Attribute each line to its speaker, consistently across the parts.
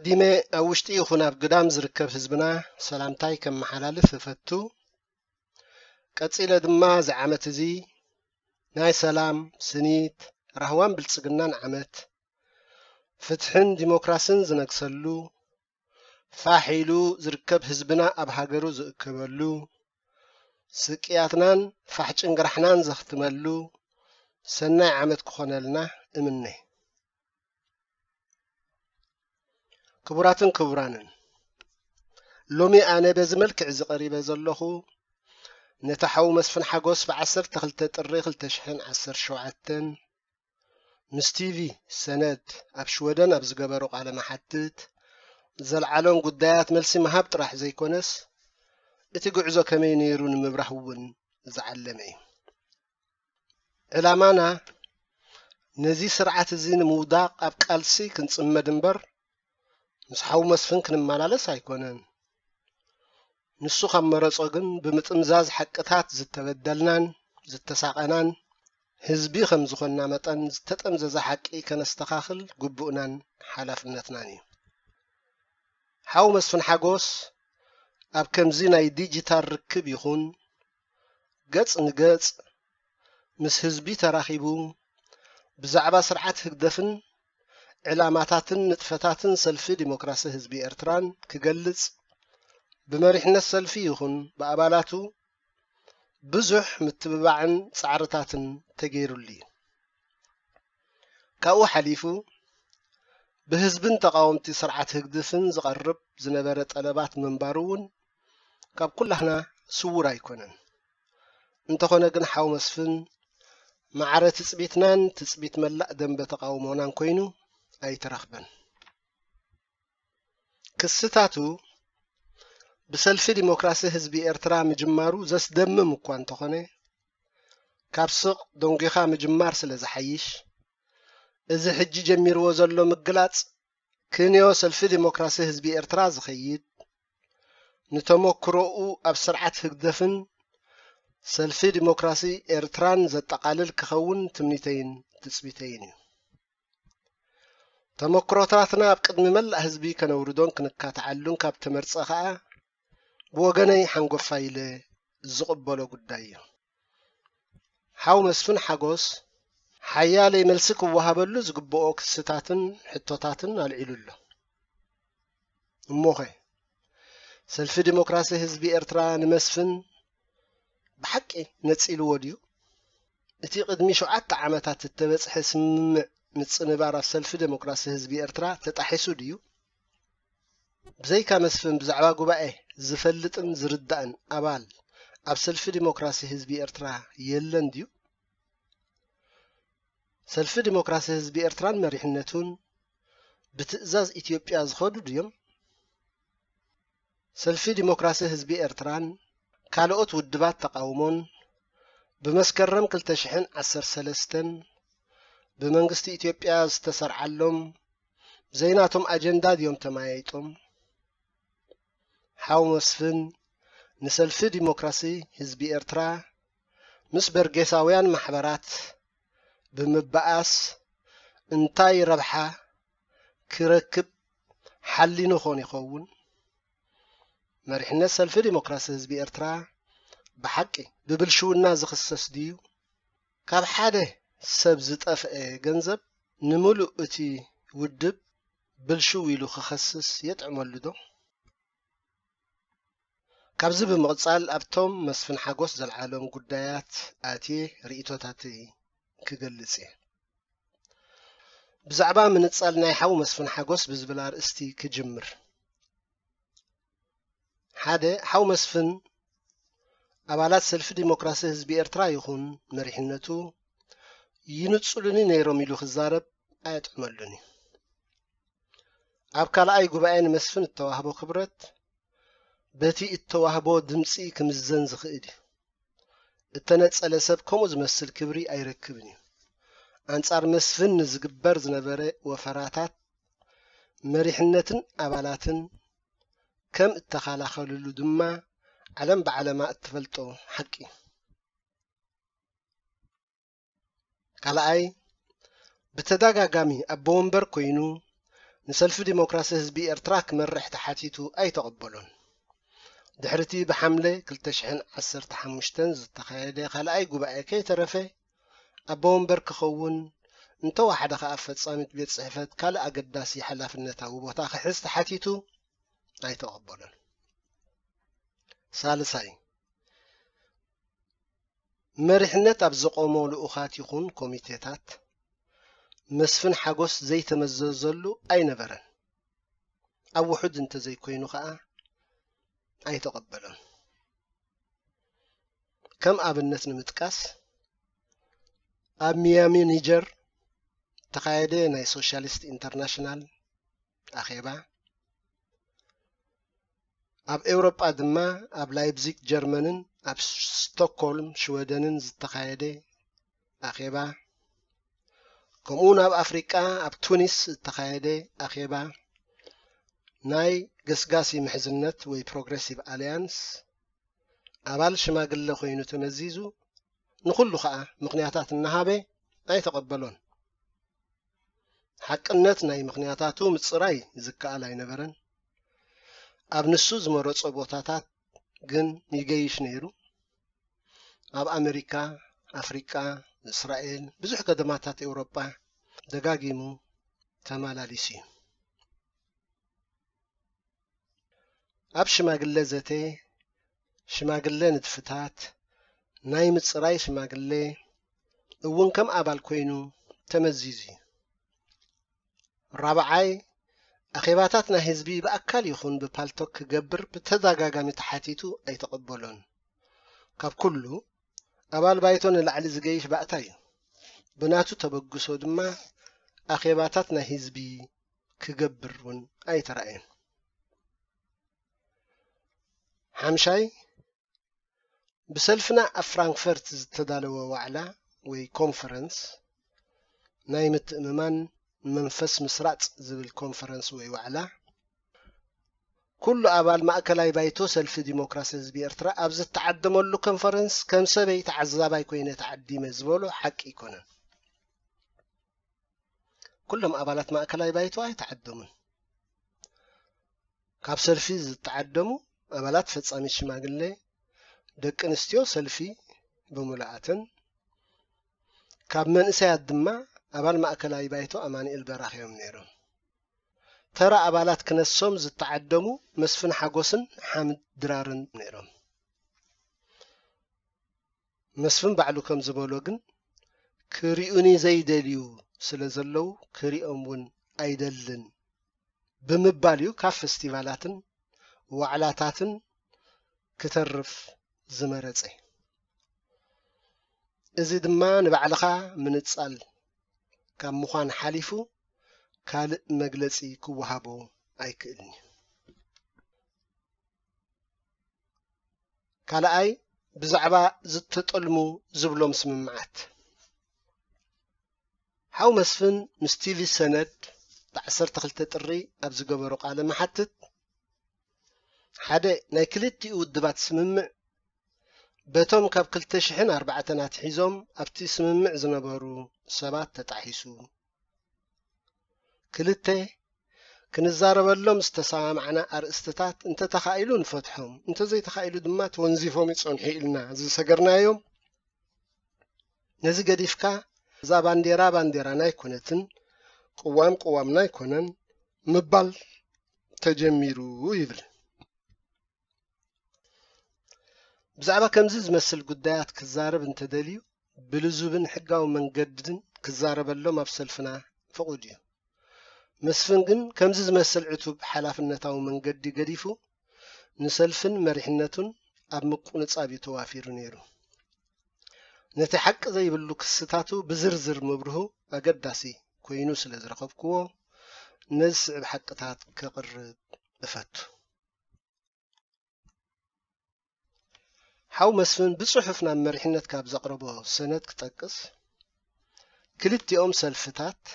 Speaker 1: أقدمي أوشتي يخونا بقدام زركب هزبنا سلام كم محلالف ففتو كتسيلة دما زعمت زي ناي سلام سنيت رهوان بلتسقنان عمت فتحن ديموكراسين زنكسلو فاحيلو زركب هزبنا أبهاقرو زكبلو سكياتنان فاحج انقرحنان زختملو سنة عمت كخونالنا امني كبراتن كبرانن لومي انا بزملك عز قريبه زلخو نتحو مسفن حقوس بعصر تخلت تريخ التشحن عصر شوعتن مستيفي سند ابشودن ابز قبرو على محتت زل علون قدايات ملسي مهاب راح زي كونس اتي قعزو كمي نيرون مبرحون زعلمي علامانا نزي سرعة الزين موداق اب كنت أمّا دنبر مسحاو مسفن كن مالالس ايكونن نسو خم مرصو كن بمتمزاز حقتات زتبدلنان زتساقنان حزبي خم زخنا متن زتطمزز حقي كنستخاخل غبؤنان حلفنتناني حاو مسفن حغوس اب كمزي ناي ديجيتال ركب يخون غص نغص مس حزبي تراخيبو بزعبا سرعات هدفن علاماتاتن نطفتاتن سلفي ديموكراسي هزبي ارتران كغلز بمريحنا السلفي يخن بأبالاتو بزوح متببعن سعرتاتن تغيرو اللي كاو حليفو بهزبن تقاومتي سرعات هكدفن زغرب زنبارت ألبات منبارون كاب كل احنا سورا يكونن انتخونا قن مسفن معارة تسبيتنان تسبيت ملأ دم بتقاومونان كوينو ኣይተረኽበን ክስታቱ ብሰልፊ ዲሞክራሲ ህዝቢ ኤርትራ ምጅማሩ ዘስደምም እኳ እንተኾነ ካብ ስቕ ደንጊኻ ምጅማር ስለ ዝሓይሽ እዚ ሕጂ ጀሚርዎ ዘሎ ምግላጽ ክንዮ ሰልፊ ዲሞክራሲ ህዝቢ ኤርትራ ዝኸይድ ንተመክሮኡ ኣብ ስርዓት ህግደፍን ሰልፊ ዲሞክራሲ ኤርትራን ዘጠቓልል ክኸውን ትምኒተይን ትፅቢተይን እዩ تمكراتنا بقدم ملء حزبي كنوردون كنكات علون كاب تمرصخا بوغني حنغو فايل زقبلو قدايو حاو مسفن حغوس حيالي ملسك وهبلو زقبو اوكستاتن حتوتاتن العلولو موخي سلف ديموكراسي حزبي ارترا نمسفن بحقي نتسيل وديو اتي قدمي شعات عامتات التبصح سمم ምፅንባር ኣብ ሰልፊ ዴሞክራሲ ህዝቢ ኤርትራ ተጣሒሱ ድዩ ብዘይካ መስፍን ብዛዕባ ጉባኤ ዝፈልጥን ዝርዳእን ኣባል ኣብ ሰልፊ ዲሞክራሲ ህዝቢ ኤርትራ የለን ድዩ ሰልፊ ዲሞክራሲ ህዝቢ ኤርትራን መሪሕነቱን ብትእዛዝ ኢትዮጵያ ዝኸዱ ድዮም ሰልፊ ዲሞክራሲ ህዝቢ ኤርትራን ካልኦት ውድባት ተቃውሞን ብመስከረም 213 ብመንግስቲ ኢትዮጵያ ዝተሰርዓሎም ዘይናቶም ኣጀንዳ ድዮም ተማያይጦም ሓዊ መስፍን ንሰልፊ ዲሞክራሲ ህዝቢ ኤርትራ ምስ በርጌሳውያን ማሕበራት ብምበኣስ እንታይ ረብሓ ክረክብ ሓሊኑ ኾን ይኸውን መሪሕነት ሰልፊ ዲሞክራሲ ህዝቢ ኤርትራ ብሓቂ ብብልሽውና ዝኽሰስ ድዩ ካብ ሓደ سب زطفع جنزب نملو اتي ودب بلشوي لو خخصص يتعمل دو كابز بمقصال ابتم مسفن حقوس ذل عالم قدايات اتي ريتو تاتي كجلسي بزعبا من اتصال نايحو مسفن حقوس بزبلار استي كجمر حادة حو مسفن أبالات سلف ديمقراسي هزبي إرترا يخون مريحنتو ይንጹልኒ ነይሮም ኢሉ ክዛረብ ኣየጥዕመሉን እዩ ኣብ ካልኣይ ጉባኤ ንመስፍን እተዋህቦ ክብረት በቲ እተዋህቦ ድምፂ ክምዘን ዝኽእል እዩ እተነጸለ ሰብ ከምኡ ዝመስል ክብሪ ኣይረክብን እዩ ኣንጻር መስፍን ንዝግበር ዝነበረ ወፈራታት መሪሕነትን ኣባላትን ከም እተኻላኸልሉ ድማ ዓለም ብዓለማ እትፈልጦ ሓቂ እዩ ካልኣይ ብተደጋጋሚ ኣብ ወንበር ኮይኑ ንሰልፊ ዲሞክራሲ ህዝቢ ኤርትራ ክመርሕ ተሓቲቱ ኣይተቐበሎን ድሕሪ እቲ ብሓምለ 215 ዝተኻየደ ካልኣይ ጉባኤ ከይተረፈ ኣቦ ወንበር ክኸውን እንተወሓደ ከዓ ፈጻሚት ቤት ጽሕፈት ካልእ ኣገዳሲ ሓላፍነታዊ ቦታ ክሕዝ ተሓቲቱ ኣይተቐበሎን ሳልሳይ መሪሕነት ኣብ ዘቆሞ ልኡኻት ይኹን ኮሚቴታት መስፍን ሓጎስ ዘይተመዘዘሉ ኣይነበረን ኣብ ውሑድ እንተዘይኮይኑ ከዓ ኣይተቐበሎም ከም ኣብነት ንምጥቃስ ኣብ ሚያሚ ኒጀር ተኻየደ ናይ ሶሻሊስት ኢንተርናሽናል ኣኼባ ኣብ ኤውሮጳ ድማ ኣብ ላይፕዚግ ጀርመንን ኣብ ስቶክሆልም ሽወደንን ዝተኻየደ ኣኼባ ከምኡ ናብ ኣፍሪቃ ኣብ ቱኒስ ዝተኻየደ ኣኼባ ናይ ገስጋሲ ምሕዝነት ወይ ፕሮግረሲቭ ኣልያንስ ኣባል ሽማግለ ኮይኑ ተመዚዙ ንኩሉ ከዓ ምክንያታት እናሃበ ኣይተቐበሎን ሓቅነት ናይ ምክንያታቱ ምፅራይ ዝከኣል ኣይነበረን ኣብ ንሱ ዝመረፆ ቦታታት ግን ይገይሽ ነይሩ ኣብ ኣሜሪካ ኣፍሪቃ እስራኤል ብዙሕ ከተማታት ኤውሮጳ ደጋጊሙ ተመላሊሱ እዩ ኣብ ሽማግለ ዘተ ሽማግለ ንድፍታት ናይ ምፅራይ ሽማግለ እውን ከም ኣባል ኮይኑ ተመዚዙ እዩ ራብዓይ ኣኼባታት ናይ ህዝቢ ብኣካል ይኹን ብፓልቶክ ክገብር ብተደጋጋሚ ተሓቲቱ ኣይተቐበሎን ካብ ኩሉ ኣባል ባይቶ ንላዕሊ ዝገይሽ ባእታ እዩ ብናቱ ተበግሶ ድማ ኣኼባታት ናይ ህዝቢ ክገብር እውን ኣይተረአየን ሓምሻይ ብሰልፍና ኣብ ፍራንክፈርት ዝተዳለወ ዋዕላ ወይ ኮንፈረንስ ናይ ምትእምማን منفس مسرات زبل كونفرنس ويوعلا كل أبال مأكلاي بيتو سلف ديموكراسي زبي إرترا أبزت تعدمو اللو كونفرنس كم سبي تعزابا يكوين تعديم زبولو حق يكون كلهم أبالات مأكلاي بيتو هاي تعدمون كاب سلفي زت أبالات فتس أميش ماقلي دك انستيو سلفي بملاعتن كاب من إسايا الدماء ኣባል ማእከላዊ ባይቶ ኣማኒኤል በራኽ እዮም ነይሮም ተራ ኣባላት ክነሶም ዝተዓደሙ መስፍን ሓጎስን ሓምድ ድራርን ነይሮም መስፍን ባዕሉ ከም ዝበሎ ግን ክሪኡኒ ዘይደልዩ ስለ ዘለው ክሪኦም እውን ኣይደልን ብምባል እዩ ካብ ፌስቲቫላትን ዋዕላታትን ክተርፍ ዝመረፀ እዚ ድማ ንባዕልኻ ምንፃል ካብ ምዃን ሓሊፉ ካልእ መግለጺ ክወሃቦ ኣይክእልን እዩ ካልኣይ ብዛዕባ ዝተጠልሙ ዝብሎም ስምምዓት ሓው መስፍን ምስ ቲቪ ሰነድ ብ12 ጥሪ ኣብ ዝገበሮ ቃለ መሓትት ሓደ ናይ ክልቲኡ ውድባት ስምምዕ በቶም ካብ 204ናት ሒዞም ኣብቲ ስምምዕ ዝነበሩ ሰባት ተጣሒሱ ክልተ ክንዛረበሎም ዝተሰማምዕና ኣርእስትታት እንተተኻኢሉ ንፈትሖም እንተዘይተኻኢሉ ድማ ተወንዚፎም ይጸንሑ ኢልና ዝሰገርናዮም ነዚ ገዲፍካ እዛ ባንዴራ ባንዴራና ኣይኮነትን ቅዋም ቅዋምና ኣይኮነን ምባል ተጀሚሩ ይብል بزعبا كمزي مسل قدايات كزارب انتداليو بلزوبن حقا ومن قددن كزارب اللوم افسلفنا فقوديو مسفنقن كمزي زمسل عتوب حلاف النتاو من قدي قديفو نسلفن مرحنتون اب مقون اصابي توافيرو نيرو نتحق زي باللو كستاتو بزرزر مبرهو اقداسي كوينو سلزرقب كوو نزع تات كقر بفاتو حاو مسفن بصحفنا مرحنت كاب زقربو سند كتقص كلتي أم سلفتات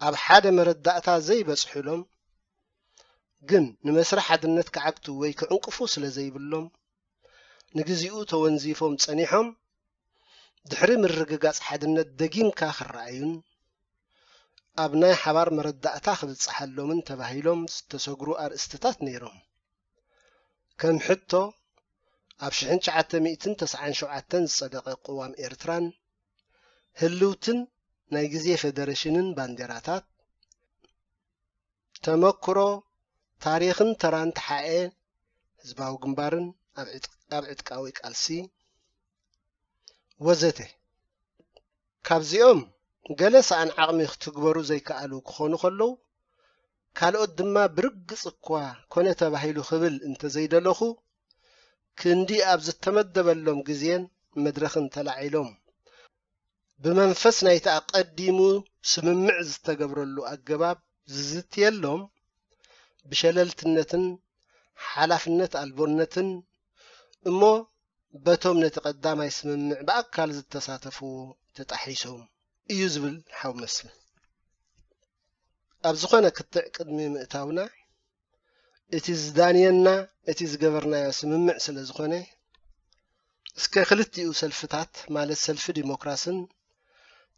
Speaker 1: أب حادة مردأتا زي بس حلم جن نمسرح حد النتك عقتو ويك عنقفو سلا زي بلوم نجزي أوتا ونزيفهم تسانيحهم دحري من رقاقاس حد النت دقيم كاخر رأيون أبناي حبار مردأتا خدت صحلو من تبهيلوم أر استتات نيروم كم حتو ኣብ 1997 ዝጸደቐ ቅዋም ኤርትራን ህልውትን ናይ ግዜ ፌደሬሽንን ባንዴራታት ተመክሮ ታሪኽን ተራን ተሓየ ህዝባዊ ግንባርን ኣብ ዕጥቃዊ ቃልሲ ወዘተ ካብዚኦም ገለ ሰኣን ዓቕሚ ክትግበሩ ዘይከኣሉ ክኾኑ ከለዉ ካልኦት ድማ ብርግጽ እኳ ኮነ ተባሂሉ ክብል እንተዘይደለኹ ክንዲ ኣብ ዝተመደበሎም ግዜን መድረኽን ተላዒሎም ብመንፈስ ናይቲ ኣቐዲሙ ስምምዕ ዝተገብረሉ ኣገባብ ዝዝትየሎም ብሸለልትነትን ሓላፍነት ኣልቦነትን እሞ በቶም ነቲ ቐዳማይ ስምምዕ ብኣካል ዝተሳተፍዎ ተጣሒሶም እዩ ዝብል ሓዊ መስል ኣብ ዝኾነ ክትዕ ቅድሚ ምእታውና እቲ ዝዳንየና እቲ ዝገበርናዮ ስምምዕ ስለ ዝኾነ እስከ ክልቲኡ ሰልፍታት ማለት ሰልፊ ዲሞክራስን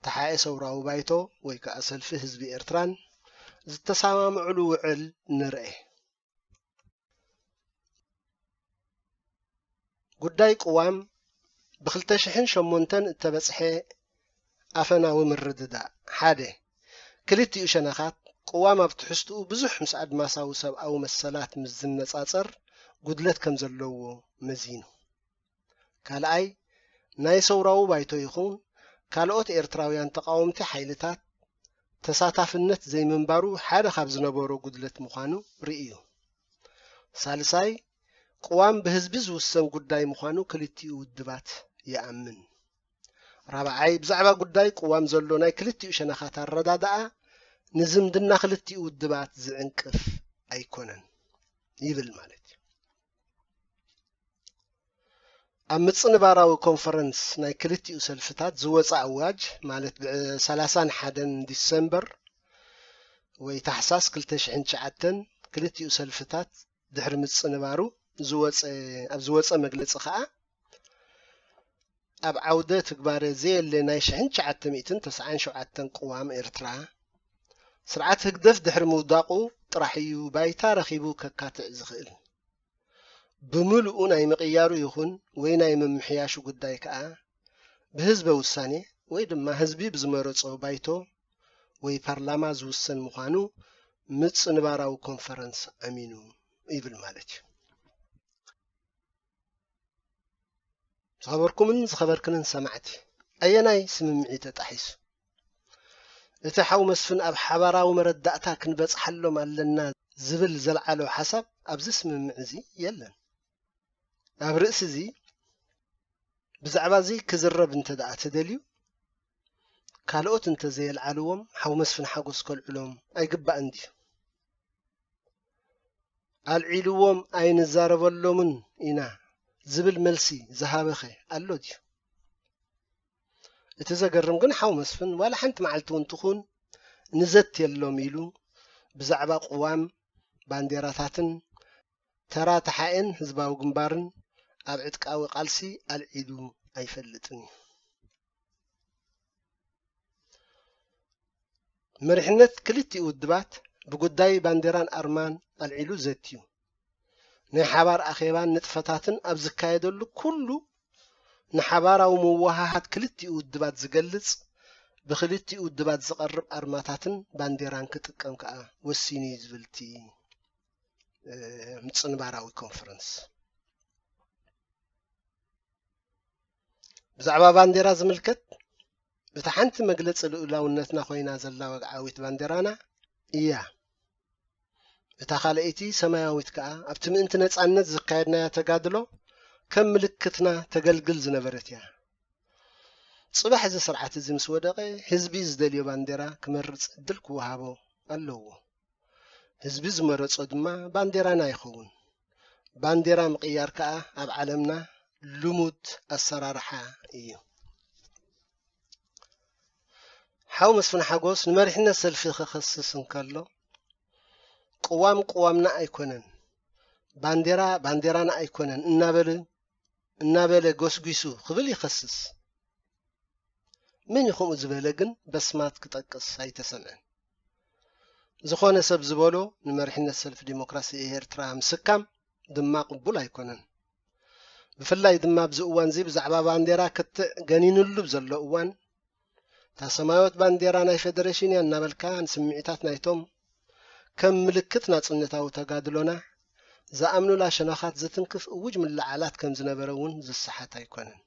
Speaker 1: ተሓየ ሰብራዊ ባይቶ ወይ ከዓ ሰልፊ ህዝቢ ኤርትራን ዝተሰማምዕሉ ውዕል ንርአ ጉዳይ ቅዋም ብ2008 እተበፅሐ ኣፈናዊ ምርድዳእ ሓደ ክልቲኡ ሸነኻት ቅዋም ኣብ ትሕዝትኡ ብዙሕ ምስ ኣድማሳዊ ሰብኣዊ መሰላት ምስ ዝነፃፀር ጉድለት ከም ዘለዎ መዚኑ። ካልኣይ ናይ ሰውራዊ ባይቶ ይኹን ካልኦት ኤርትራውያን ተቃወምቲ ሓይልታት ተሳታፍነት ዘይምንባሩ ሓደ ካብ ዝነበሮ ጉድለት ምዃኑ ርእዩ ሳልሳይ ቅዋም ብህዝቢ ዝውሰን ጉዳይ ምዃኑ ክልቲኡ ውድባት ይኣምን። ራብዓይ ብዛዕባ ጉዳይ ቅዋም ዘሎ ናይ ክልቲኡ ሸነኻት ኣረዳድኣ نزم دلنا خلتي ودبات زنكف ايكونن يبل مالتي أمت صنبارا وكونفرنس ناي كلتي وسلفتات زوز عواج مالت سلاسان حدن ديسمبر ويتحساس كلتش عن شعاتن كلتي وسلفتات دحر مت صنبارو زوز اب زوز امقلت صخاء اب عودة تكبار زي اللي ناي شعن شعاتن ميتن تسعان شعاتن قوام ارترا ስርዓት ህግደፍ ድሕሪ ምውዳቑ ጥራሕ እዩ ባይታ ረኺቡ ከካትዕ ዝኽእል ብምሉኡ ናይ ምቕያሩ ይኹን ወይ ናይ ምምሕያሹ ጉዳይ ከዓ ብህዝበ ውሳኔ ወይ ድማ ህዝቢ ብዝመረፆ ባይቶ ወይ ፓርላማ ዝውሰን ምዃኑ ምፅንባራዊ ኮንፈረንስ ኣሚኑ ይብል ማለት እዩ ዝኸበርኩምን ዝኸበርክንን ሰማዕቲ ኣየናይ ስምምዒ ተጣሒሱ إتا حاو مسفن أب حبارا ومردأتا كنبس حلو مالنا زبل زلعالو حسب أب زسم معزي يلن أب رأس زي بزعبا زي كزرب انت دا أتدليو كالوت انت زي العلوم حاو مسفن حاو سكول علوم أي قبا عندي العلوم أين الزارب اللومن إنا زبل ملسي زهابخي اللو ديو እቲ ዘገርም ግን ሓው መስፍን ዋላ ሓንቲ መዓልቲ እውን ትኹን ንዘት የሎም ኢሉ ብዛዕባ ቅዋም ባንዴራታትን ተራ ተሓኤን ህዝባዊ ግንባርን ኣብ ዕጥቃዊ ቃልሲ ኣልዒሉ ኣይፈልጥን እዩ መሪሕነት ክልቲኡ ውድባት ብጉዳይ ባንዴራን ኣርማን ኣልዒሉ ዘት እዩ ናይ ሓባር ኣኼባን ንጥፈታትን ኣብ ዝካየደሉ ኩሉ ንሓባራዊ ምወሃሃት ክልቲኡ ውድባት ዝገልጽ ብክልቲኡ ውድባት ዝቐርብ ኣርማታትን ባንዴራን ክጥቀም ከዓ ወሲኒ ዝብልቲ ምፅንባራዊ ኮንፈረንስ ብዛዕባ ባንዴራ ዝምልከት እታ ሓንቲ መግለፂ ልኡላውነትና ኮይና ዘላ ወግዓዊት ባንዴራና እያ እታ ካልአይቲ ሰማያዊት ከዓ ኣብቲ ምእንቲ ነፃነት ዝካየድናያ ተጋድሎ كم ملكتنا تقلقل زنبرت يا صباح هذا سرعة زمس ودقة هزبي زدليو بانديرا كمرت دلك كوهابو اللو هزبي زمرت صدمة بانديرا نايخون بانديرا مقيار كا أب علمنا لموت السرارحة إيو حاو مسفن حاقوس نمرحنا سلفي خخصص نكالو قوام قوامنا أيكونن بانديرا بانديرانا أيكونن إنا እናበለ ጐስጒሱ ክብል ይኸስስ መን ይኸምኡ ዝበለ ግን በስማት ክጠቅስ ኣይተሰምዐን ዝኾነ ሰብ ዝበሎ ንመሪሕነት ሰልፊ ዲሞክራሲ ኤርትራ ምስካም ድማ ቅቡል ኣይኮነን ብፍላይ ድማ ኣብዚ እዋን እዚ ብዛዕባ ባንዴራ ክትዕ ገኒንሉ ዘሎ እዋን እታ ሰማያዊት ባንዴራ ናይ ፌደሬሽን እያ እናበልካ ንስምዒታት ናይቶም ከም ምልክት ናጽነታዊ ተጋድሎና ዝኣምኑላ ሸነኻት ዘትንክፍ እውጅ ምልዓላት ከም ዝነበረ እውን ዝስሓት ኣይኮነን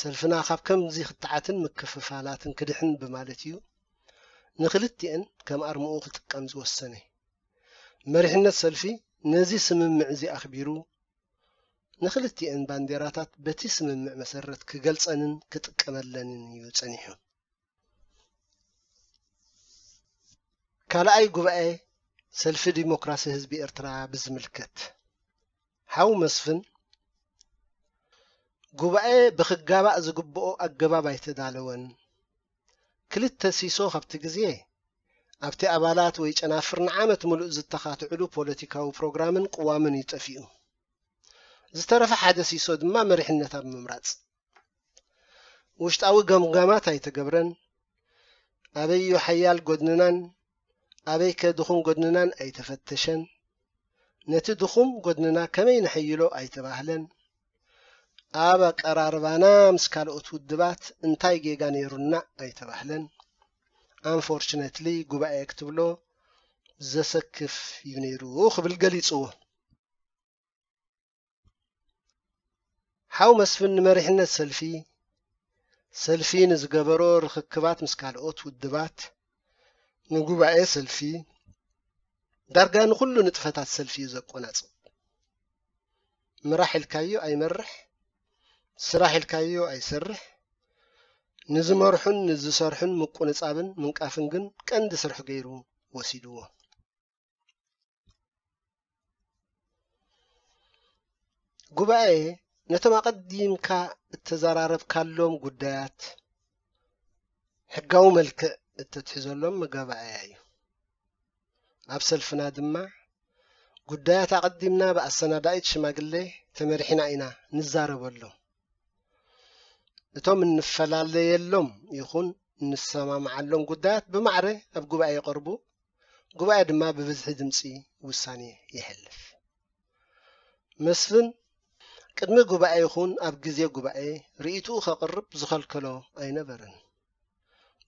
Speaker 1: ሰልፍና ካብ ከምዚ ክትዓትን ምክፍፋላትን ክድሕን ብማለት እዩ ንክልቲአን ከም ኣርምኡ ክጥቀም ዝወሰነ መሪሕነት ሰልፊ ነዚ ስምምዕ እዚ ኣኽቢሩ ንክልቲአን ባንዴራታት በቲ ስምምዕ መሰረት ክገልፀንን ክጥቀመለንን እዩ ጸኒሑ ካልኣይ ጉባኤ ሰልፊ ዲሞክራሲ ህዝቢ ኤርትራ ብዝምልከት ሓዊ መስፍን ጉባኤ ብኽጋባእ ዝግብኦ ኣገባብ ኣይተዳለወን ክልተ ሲሶ ካብቲ ግዜ ኣብቲ ኣባላት ወይ ጨናፍር ንዓመት ሙሉእ ዝተኻትዕሉ ፖለቲካዊ ፕሮግራምን ቅዋምን ይጠፊኡ ዝተረፈ ሓደ ሲሶ ድማ መሪሕነት ኣብ ምምራፅ ውሽጣዊ ገምጋማት ኣይተገብረን ኣበዮ ሓያል ጎድንናን ኣበይ ከ ድኹም ጐድንናን ኣይተፈተሸን ነቲ ድኹም ጐድንና ከመይ ንሕይሎ ኣይተባህለን ኣብ ኣቀራርባና ምስ ካልኦት ውድባት እንታይ ጌጋ ነይሩና ኣይተባህለን ኣንፎርችነትሊ ጉባኤ ክትብሎ ዘሰክፍ እዩ ነይሩ ክብል ገሊጽዎ ሓው መስፍን ንመሪሕነት ሰልፊ ሰልፊ ንዝገበሮ ርክክባት ምስ ካልኦት ውድባት نجوب عيسى سلفي درجان كل نتفت على السلفي زقونات مراحل الكايو أي مرح سراح الكايو أي سرح نزمرحن نزسرحن مكون صابن من كافنجن كند سرح غيره وسيدوه جبائي نتما قديم كا التزارارف كالوم قدات حقاو ملك اتتحزلهم مقابع ايايو ابسلفنا دمع قدايات اقدمنا باسنا دايت شما قلي تمرحنا اينا نزارب اللو اتوم النفلالي اللوم يخون نسامع مع اللوم قدايات بمعره ابقوا باي قربو قبايد ما ببزه دمسي وساني يحلف مسفن قدمي قبايخون ابقزي قبايه رئيتو خقرب زخل كلو اي نبرن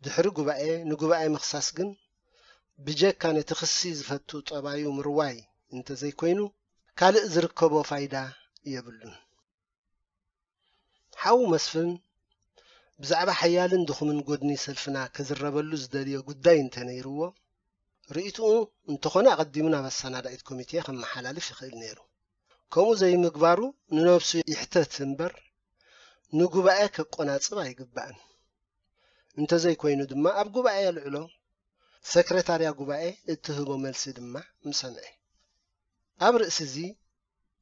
Speaker 1: ድሕሪ ጉባኤ ንጉባኤ ምክሳስ ግን ብጀካ ነቲ ክሲ ዝፈቱ ጠባዩ ምርዋይ እንተዘይኮይኑ ካልእ ዝርከቦ ፋይዳ የብሉን ሓዊ መስፍን ብዛዕባ ሓያልን ድኹምን ጐድኒ ሰልፍና ክዝረበሉ ዝደልዮ ጉዳይ እንተ ነይርዎ ርእቱኡ እንተኾነ ኣቐዲሙ ናብ ኣሰናዳኢት ኮሚቴ ከመሓላልፍ ይኽእል ነይሩ ከምኡ ዘይምግባሩ ንነብሱ ይሕተት እምበር ንጉባኤ ከቆናጽብ ኣይግባእን እንተዘይኮይኑ ድማ ኣብ ጉባኤ የልዕሎ ሰክረታርያ ጉባኤ እትህቦ መልሲ ድማ ምሰምዐ ኣብ ርእሲ እዚ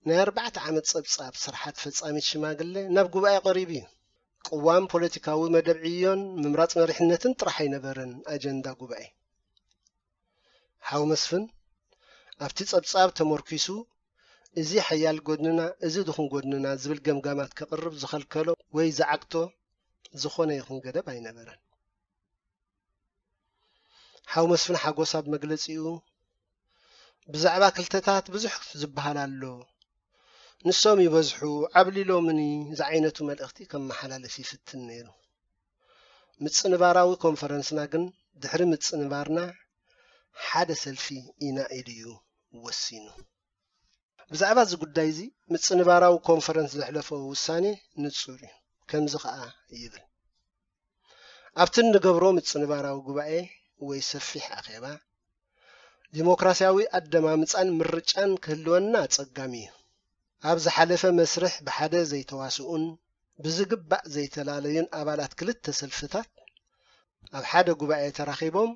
Speaker 1: ናይ ኣርባዕተ ዓመት ፀብጻብ ስርሓት ፈጻሚት ሽማግለ ናብ ጉባኤ ቀሪቡ እዩ ቅዋም ፖለቲካዊ መደብ ዕዮን ምምራፅ መሪሕነትን ጥራሕ ኣይነበረን ኣጀንዳ ጉባኤ ሓው መስፍን ኣብቲ ጸብጻብ ተመርኪሱ እዚ ሓያል ጎድንና እዚ ድኹም ጎድንና ዝብል ገምጋማት ከቕርብ ዝኸልከሎ ወይ ዝዓቅቶ ዝኾነ ይኹን ገደብ ኣይነበረን ሓዊ መስፍን ሓጎስ ኣብ መግለፂ እዩ ብዛዕባ ክልተታት ብዙሕ ዝበሃል ኣሎ ንሶም ይበዝሑ ዓብሊሎምኒ ዝዓይነቱ መልእኽቲ ከመሓላለፍ ይፍትን ነይሩ ምፅንባራዊ ኮንፈረንስና ግን ድሕሪ ምፅንባርና ሓደ ሰልፊ ኢና ኢሉ እዩ ወሲኑ ብዛዕባ እዚ ጉዳይ እዚ ምፅንባራዊ ኮንፈረንስ ዘሕለፈ ውሳኔ ንጹር እዩ ከምዚ ከዓ ይብል ኣብቲ እንገብሮ ምፅንባራዊ ጉባኤ ወይ ሰፊሕ ኣኼባ ዲሞክራስያዊ ኣደማምፃን ምርጫን ክህልወና ጸጋሚ እዩ ኣብ ዝሓለፈ መስርሕ ብሓደ ዘይተዋስኡን ብዝግባእ ዘይተላለዩን ኣባላት ክልተ ሰልፍታት ኣብ ሓደ ጉባኤ ተራኺቦም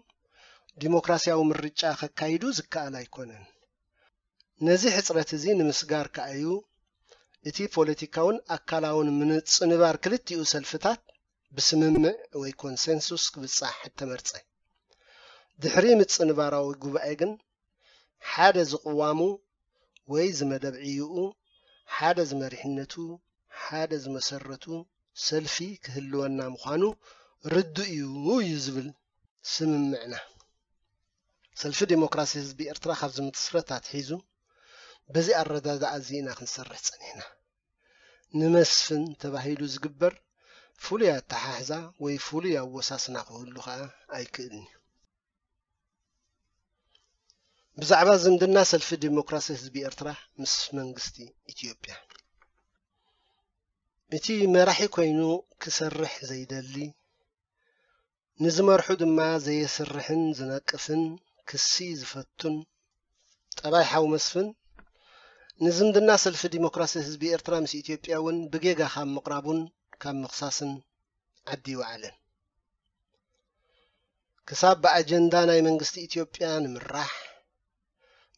Speaker 1: ዲሞክራስያዊ ምርጫ ኸካይዱ ዝከኣል ኣይኮነን ነዚ ሕፅረት እዚ ንምስጋር ከኣ እዩ እቲ ፖለቲካውን ኣካላውን ምንፅንባር ክልቲኡ ሰልፍታት ብስምምዕ ወይ ኮንሰንሱስ ክብጻሕ እተመርጸ ድሕሪ ምፅንባራዊ ጉባኤ ግን ሓደ ዝቕዋሙ ወይ ዝመደብ ዝመደብዕይኡ ሓደ ዝመሪሕነቱ ሓደ ዝመሰረቱ ሰልፊ ክህልወና ምዃኑ ርዱእ እዩ እዩ ዝብል ስምምዕና ሰልፊ ዲሞክራሲ ህዝቢ ኤርትራ ካብ ዝምትስረታት ኣትሒዙ በዚ ኣረዳድኣ እዚኢና ክንሰርሕ ፀኒሕና ንመስፍን ተባሂሉ ዝግበር ፍሉይ ኣተሓሕዛ ወይ ፍሉይ ኣወሳስና ክህሉ ከዓ ኣይክእልን እዩ بزعبا زمدنا سلف الديمقراسي هزبي ارترا مس منغستي اثيوبيا متي مراحي كوينو كسرح زيدالي نزمر حد ما زي سرحن زنقفن كسي زفتن تباي حاو مسفن نزمدنا سلف الديمقراسي هزبي ارترا مس اثيوبيا ون بجيغا خام مقرابون كام مقصاصن عدي وعلن كساب با اجندانا منغستي اثيوبيا نمراح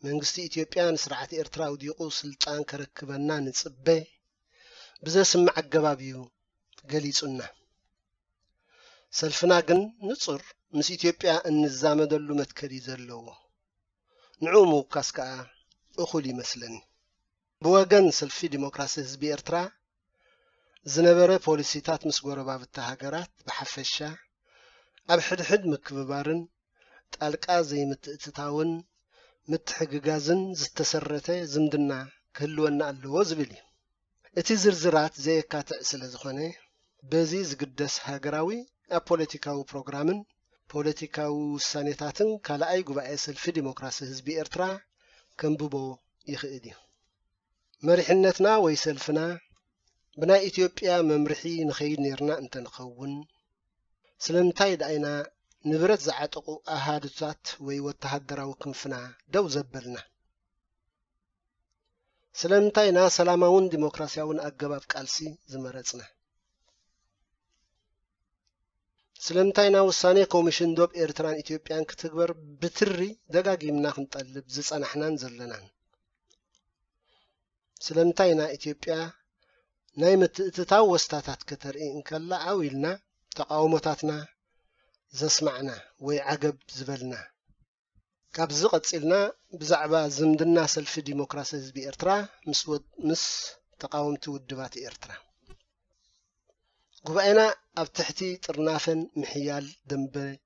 Speaker 1: መንግስቲ ኢትዮጵያ ንስርዓቲ ኤርትራ ኣውዲቑ ስልጣን ከረክበና ንፅበ ብዘስምዕ ኣገባብ እዩ ገሊጹና ሰልፍና ግን ንጹር ምስ ኢትዮጵያ እንዛመደሉ መትከል እዩ ዘለዎ ንዑ ምውካስ ከዓ እኹል ይመስለኒ ብወገን ሰልፊ ዲሞክራሲ ህዝቢ ኤርትራ ዝነበረ ፖሊሲታት ምስ ጎረባብታ ሃገራት ብሓፈሻ ኣብ ሕድሕድ ምክብባርን ጣልቃ ዘይምትእትታውን ምትሕግጋዝን ዝተሰረተ ዝምድና ክህልወና ኣለዎ ዝብል እዩ እቲ ዝርዝራት ዘየካትዕ ስለ ዝኾነ በዚ ዝግደስ ሃገራዊ ኣብ ፖለቲካዊ ፕሮግራምን ፖለቲካዊ ውሳኔታትን ካልኣይ ጉባኤ ሰልፊ ዲሞክራሲ ህዝቢ ኤርትራ ከንብቦ ይኽእል እዩ መሪሕነትና ወይ ሰልፍና ብናይ ኢትዮጵያ መምርሒ ንኸይድ ነርና እንተንኸውን ስለምንታይ ደኣይና ንብረት ዝዓጠቑ ኣሃድታት ወይ ወተሃደራዊ ክንፍና ደው ዘበልና ስለምንታይ ና ሰላማውን ዲሞክራስያውን ኣገባብ ቃልሲ ዝመረፅና ና ውሳኔ ኮሚሽን ዶብ ኤርትራን ኢትዮጵያን ክትግበር ብትሪ ደጋጊምና ክንጠልብ ዝጸናሕናን ዘለናን ስለምንታይ ና ኢትዮጵያ ናይ ምትእትታው ወስታታት ከተርኢ እንከላ ኣው ኢልና ተቃውሞታትና زسمعنا ويعقب زبلنا كاب زغتسلنا بزعبا زمدنا سلف ديموكراسي زبي إرترا مس, ود... مس تقاوم تودبات إرترا قبعنا أبتحتي ترنافن محيال دنب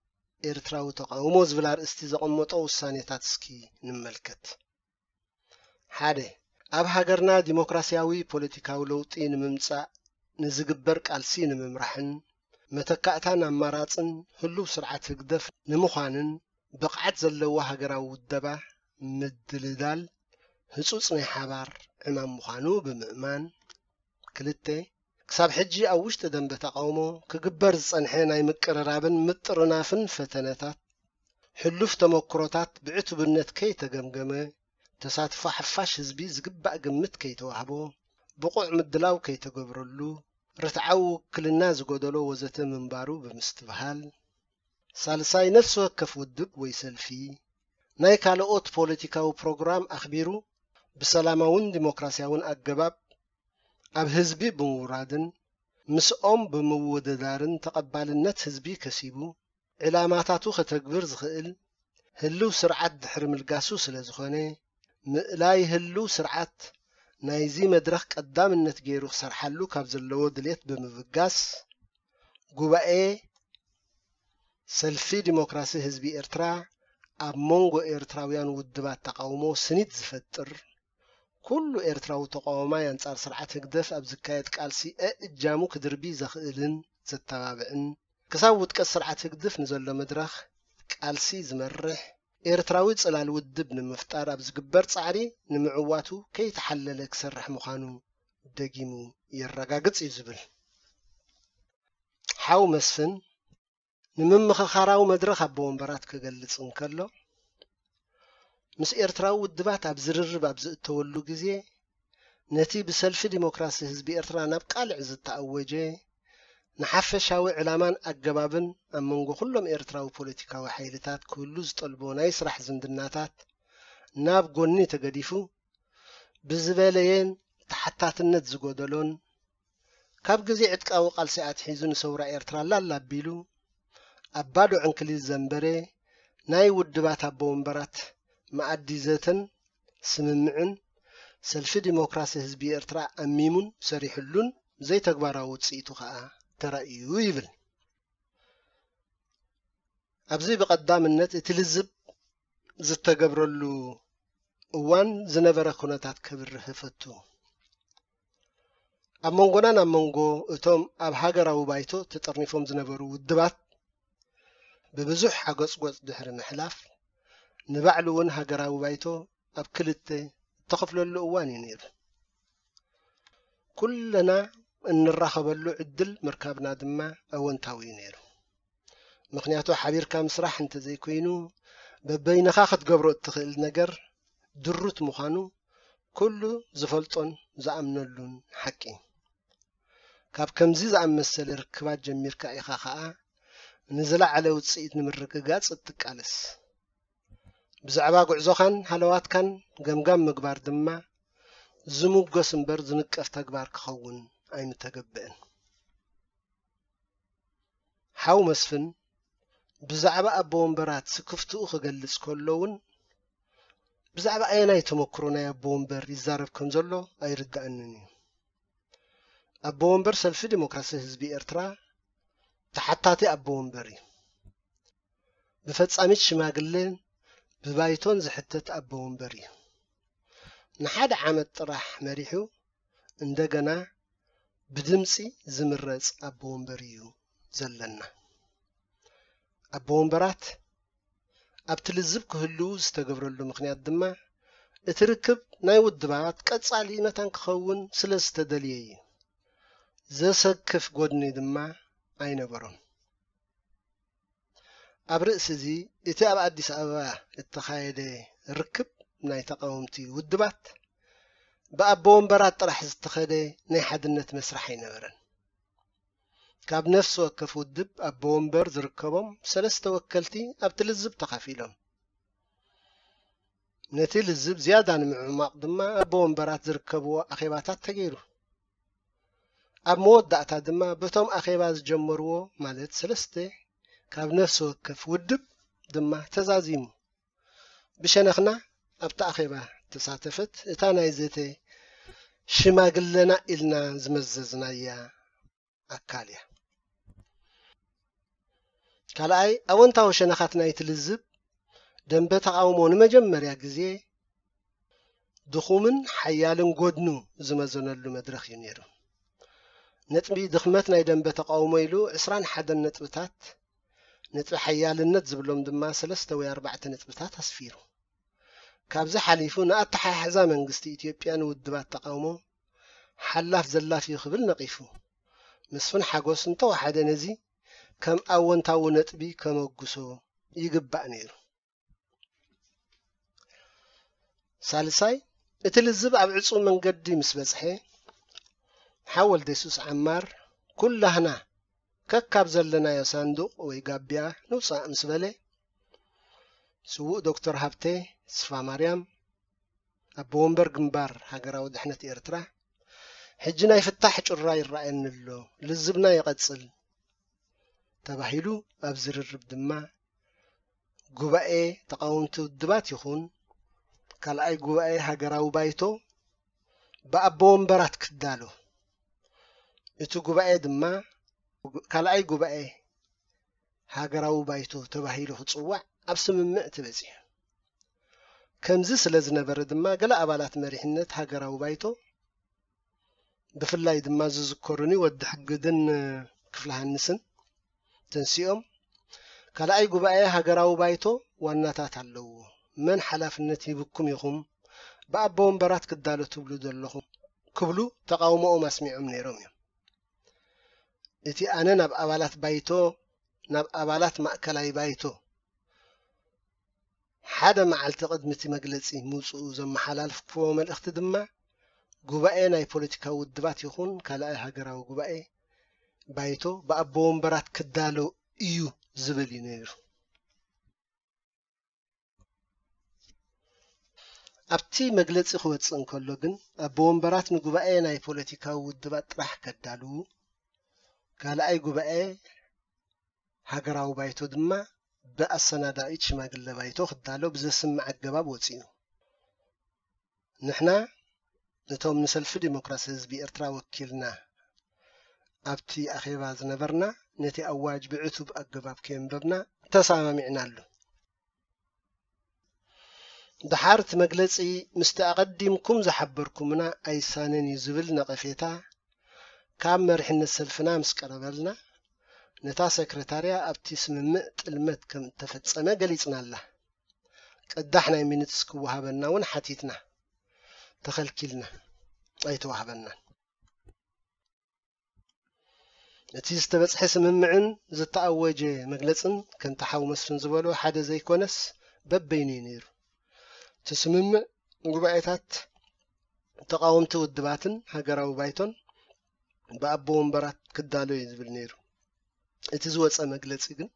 Speaker 1: إرترا وتقاومو زبلار استيزقن متو سانيتاتسكي نملكت حاده أب هاجرنا ديموكراسياوي بوليتيكاو لوطي نممتسا نزقبرك ألسي نممرحن መተካእታን ኣማራፅን ህሉው ስርዓት ህግደፍ ንምዃንን ብቕዓት ዘለዋ ሃገራዊ ውደባ ምድልዳል ህጹጽ ናይ ሓባር ዕማም ምዃኑ ብምእማን ክልተ ክሳብ ሕጂ ኣብ ውሽጢ ደንበ ተቃውሞ ክግበር ዝጸንሐ ናይ ምቅርራብን ምጥርናፍን ፈተነታት ሕሉፍ ተመክሮታት ብዕቱብነት ከይተገምገመ ተሳትፎ ሓፋሽ ህዝቢ ዝግባእ ግምት ከይተዋህቦ ብቑዕ ምድላው ከይተገብረሉ ርትዓዊ ውክልና ዝጎደሎ ወዘተ ምንባሩ ብምስትብሃል ሳልሳይ ነፍሲ ወከፍ ውድብ ወይ ሰልፊ ናይ ካልኦት ፖለቲካዊ ፕሮግራም ኣኽቢሩ ብሰላማውን ዲሞክራስያውን ኣገባብ ኣብ ህዝቢ ብምውራድን ምስኦም ብምውድዳርን ተቐባልነት ህዝቢ ከሲቡ ዕላማታቱ ከተግብር ዝኽእል ህልው ስርዓት ድሕሪ ምልጋሱ ስለ ዝኾነ ምእላይ ህልው ስርዓት ናይዚ መድረኽ ቀዳምነት ገይሩ ክሰርሓሉ ካብ ዘለዎ ድሌት ብምብጋስ ጉባኤ ሰልፊ ዲሞክራሲ ህዝቢ ኤርትራ ኣብ መንጎ ኤርትራውያን ውድባት ተቃውሞ ስኒት ዝፈጥር ኩሉ ኤርትራዊ ተቃወማይ ኣንጻር ስርዓት ህግደፍ ኣብ ዝካየድ ቃልሲ ኣእጃሙ ክድርቢ ዘኽእልን ዘተባብዕን ክሳብ ውጥቀት ስርዓት ህግደፍ ንዘሎ መድረኽ ቃልሲ ዝመርሕ ኤርትራዊ ጽላል ውድብ ንምፍጣር ኣብ ዝግበር ጻዕሪ ንምዕዋቱ ከይተሓለለ ክሰርሕ ምዃኑ ደጊሙ የረጋግጽ እዩ ዝብል ሓው መስፍን ንምምኽኻራዊ መድረኽ ኣቦ ወንበራት ክገልጽ እንከሎ ምስ ኤርትራዊ ውድባት ኣብ ዝርርብ ኣብ ዝእተወሉ ግዜ ነቲ ብሰልፊ ዲሞክራሲ ህዝቢ ኤርትራ ናብ ቃልዕ ዝተኣወጀ ንሓፈሻዊ ዕላማን ኣገባብን ኣብ መንጎ ኩሎም ኤርትራዊ ፖለቲካዊ ሓይልታት ክህሉ ዝጠልቦ ናይ ስራሕ ዝምድናታት ናብ ጎኒ ተገዲፉ ብዝበለየን ተሓታትነት ዝጎደሎን ካብ ግዜ ዕጥቃዊ ቃልሲ ኣትሒዙ ንሰውራ ኤርትራ ላላ ኣቢሉ ኣብ ባዶ ዕንክሊ ዘንበረ ናይ ውድባት ኣቦ ወንበራት መኣዲ ዘተን ስምምዕን ሰልፊ ዲሞክራሲ ህዝቢ ኤርትራ ኣሚሙን ሰሪሕሉን ዘይተግባራዊ ውፅኢቱ ከዓ ترى يويبل إيوه أبزي بقدام النت اتلزب زتا قبرلو اوان زنبرا كوناتات كبر هفتو أمونغونا نامونغو اتوم أبحاقر أو بايتو تترني فوم زنبرو ودبات ببزوح حقوص قوص دحر محلاف نبعلوون هاقر أو بايتو أبكلت تقفلو اللو اواني نير كلنا እንራኸበሉ ዕድል ምርካብና ድማ ኣወንታዊ እዩ ነይሩ ምክንያቱ ሓቢርካ ምስራሕ እንተዘይኮይኑ በበይንኻ ክትገብሮ እትኽእል ነገር ድሩት ምዃኑ ኩሉ ዝፈልጦን ዝኣምነሉን ሓቂ ካብ ከምዚ ዝኣመሰለ ርክባት ጀሚርካ ኢኻ ኸዓ ንዝለዓለ ውፅኢት ንምርግጋፅ እትቃለስ ብዛዕባ ጉዕዞኻን ሃለዋትካን ገምጋም ምግባር ድማ ዝምጐስ እምበር ዝንቀፍ ተግባር ክኸውን أي مተገبአን ሓው መስፍን ብዛዕባ ኣቦ ወንበራት ክፍትኡ ክገልጽ ከሎ እውን ብዛዕባ ኣየናይ ተመክሮ ናይ ኣቦ ወንበር ይዛረብ ከም ዘሎ ኣይርጋእንን እዩ ኣቦ ወንበር ሰልፊ ዲሞክራሲ ህዝቢ ኤርትራ ተሓታቲ ኣቦ ወንበር እዩ ብፈጻሚት ሽማግለን ብባይቶን ዝሕተት ኣቦ ወንበር እዩ ንሓደ ዓመት ጥራሕ መሪሑ እንደገና بدمسي زمرز أبومبريو زلنا أبوهم برات أبتل الزبك هلو استقبر اللو مخني الدماء اتركب نايو الدبعات كاتس علينا تنكخون سلس تدليي زاسك كيف قدني دماء أين برون أبرئس زي اتي أبعدي سأبا اتخايدي ركب ناي قومتي والدبعات ብኣቦ ወንበራት ጥራሕ ዝተኸደ ናይ ሓድነት መስራሕ ኣይነበረን ካብ ነፍሲ ወከፍ ውድብ ኣቦ ወንበር ዝርከቦም ሰለስተ ወከልቲ ኣብቲ ልዝብ ተኻፊሎም ነቲ ልዝብ ዝያዳ ንምዕማቕ ድማ ኣቦ ወንበራት ዝርከብዎ ኣኼባታት ተገይሩ ኣብ መወዳእታ ድማ በቶም ኣኼባ ዝጀመርዎ ማለት ሰለስተ ካብ ነፍሲ ወከፍ ውድብ ድማ ተዛዚሙ ብሸነኽና ኣብቲ ኣኼባ ተሳተፈት እታ ናይ ዘተ ሽማግለና ኢልና ዝመዘዝናያ ኣካል እያ ካልኣይ ኣወንታዊ ሸነኻት ናይቲ ልዝብ ደንበ ተቃውሞ ንመጀመርያ ግዜ ድኹምን ሓያልን ጎድኑ ዝመዘነሉ መድረኽ እዩ ነይሩ ነጥቢ ድኽመት ናይ ደንበ ተቃውሞ ኢሉ 21 ነጥብታት ነጥቢ ሓያልነት ዝብሎም ድማ ሰለስተ ወይ ኣርባዕተ ነጥብታት ኣስፊሩ كابزا حليفو نأطح حزا منغستي إثيوبيا نودبات تقاومو حلاف زلاف يخبل نقيفو مسفن حقوس انتو حدا نزي كم أول تاو نتبي كم أقصو يقبع نيرو سالساي إتل الزب أبعصو من قدي مسبزحي حاول ديسوس عمار كل هنا ككاب زلنا يا صندوق ويقابيا نوصا مسبلي ስውእ ዶክተር ሃብቴ ተስፋ ማርያም ኣብ ወንበር ግንባር ሃገራዊ ድሕነት ኤርትራ ሕጂ ናይ ፍታሕ ጭራ ይረኣየኒ ኣሎ ልዝብና ይቐጽል ተባሂሉ ኣብ ዝርርብ ድማ ጉባኤ ተቃወምቲ ውድባት ይኹን ካልኣይ ጉባኤ ሃገራዊ ባይቶ ብኣቦ ወንበራት ክዳሎ እቲ ጉባኤ ድማ ካልኣይ ጉባኤ ሃገራዊ ባይቶ ተባሂሉ ክጽዋዕ أب سمم كم كمزي سلز نبر دما قلا أبالات مريحنت هاقرا وبايتو بفلاي دما زوزكوروني ود حقدن كفلها النسن تنسيهم قلا أي قبائي هاقرا وبايتو واناتا تعلو من حلاف النتي بكم يخم بأبوهم برات كدالو تبلو دلوخم كبلو تقاومو أم أسمعهم نيروم يوم إتي أنا نب أبالات بايتو نب أبالات مأكلاي بايتو ሓደ መዓልቲ ቅድሚ እቲ መግለጺ ምውፅኡ ዘመሓላልፍክዎ መልእኽቲ ድማ ጉባኤ ናይ ፖለቲካዊ ውድባት ይኹን ካልኣይ ሃገራዊ ጉባኤ ባይቶ ብኣቦ ወንበራት ክዳሎ እዩ ዝብል እዩ ነይሩ ኣብቲ መግለፂ ክወፅእ እንከሎ ግን ኣቦ ወንበራት ንጉባኤ ናይ ፖለቲካዊ ውድባት ጥራሕ ከዳልዉ ካልኣይ ጉባኤ ሃገራዊ ባይቶ ድማ ብኣሰናዳኢት ሽማግለ ባይቶ ክዳሎ ብዘስምዕ ኣገባብ ወፂኡ ንሕና ነቶም ንሰልፊ ዲሞክራሲ ህዝቢ ኤርትራ ወኪልና ኣብቲ ኣኼባ ዝነበርና ነቲ ኣዋጅ ብዕቱብ ኣገባብ ከንበብና ተሰማሚዕና ኣሎ ድሓር እቲ መግለፂ ምስቲ ኣቐዲምኩም ዝሓበርኩምና ኣይሳነን እዩ ዝብል ነቐፌታ ካብ መሪሕነት ሰልፍና ምስ ቀረበልና نتا سكرتاريا ابتي سمم تلمت كم تفتصنا قليتنا الله قدحنا من تسكو وهبنا ونحتيتنا تخل كيلنا اي توهبنا نتي استبس حسم معن زت اوج مغلصن كنت حو مسفن زبلو حدا زي كونس ببيني نير تسمم غبايتات تقاومت ودباتن هاجر او بايتون بابو مبرات كدالو يزبل نيرو እቲ ዝወፀ መግለፂ ግን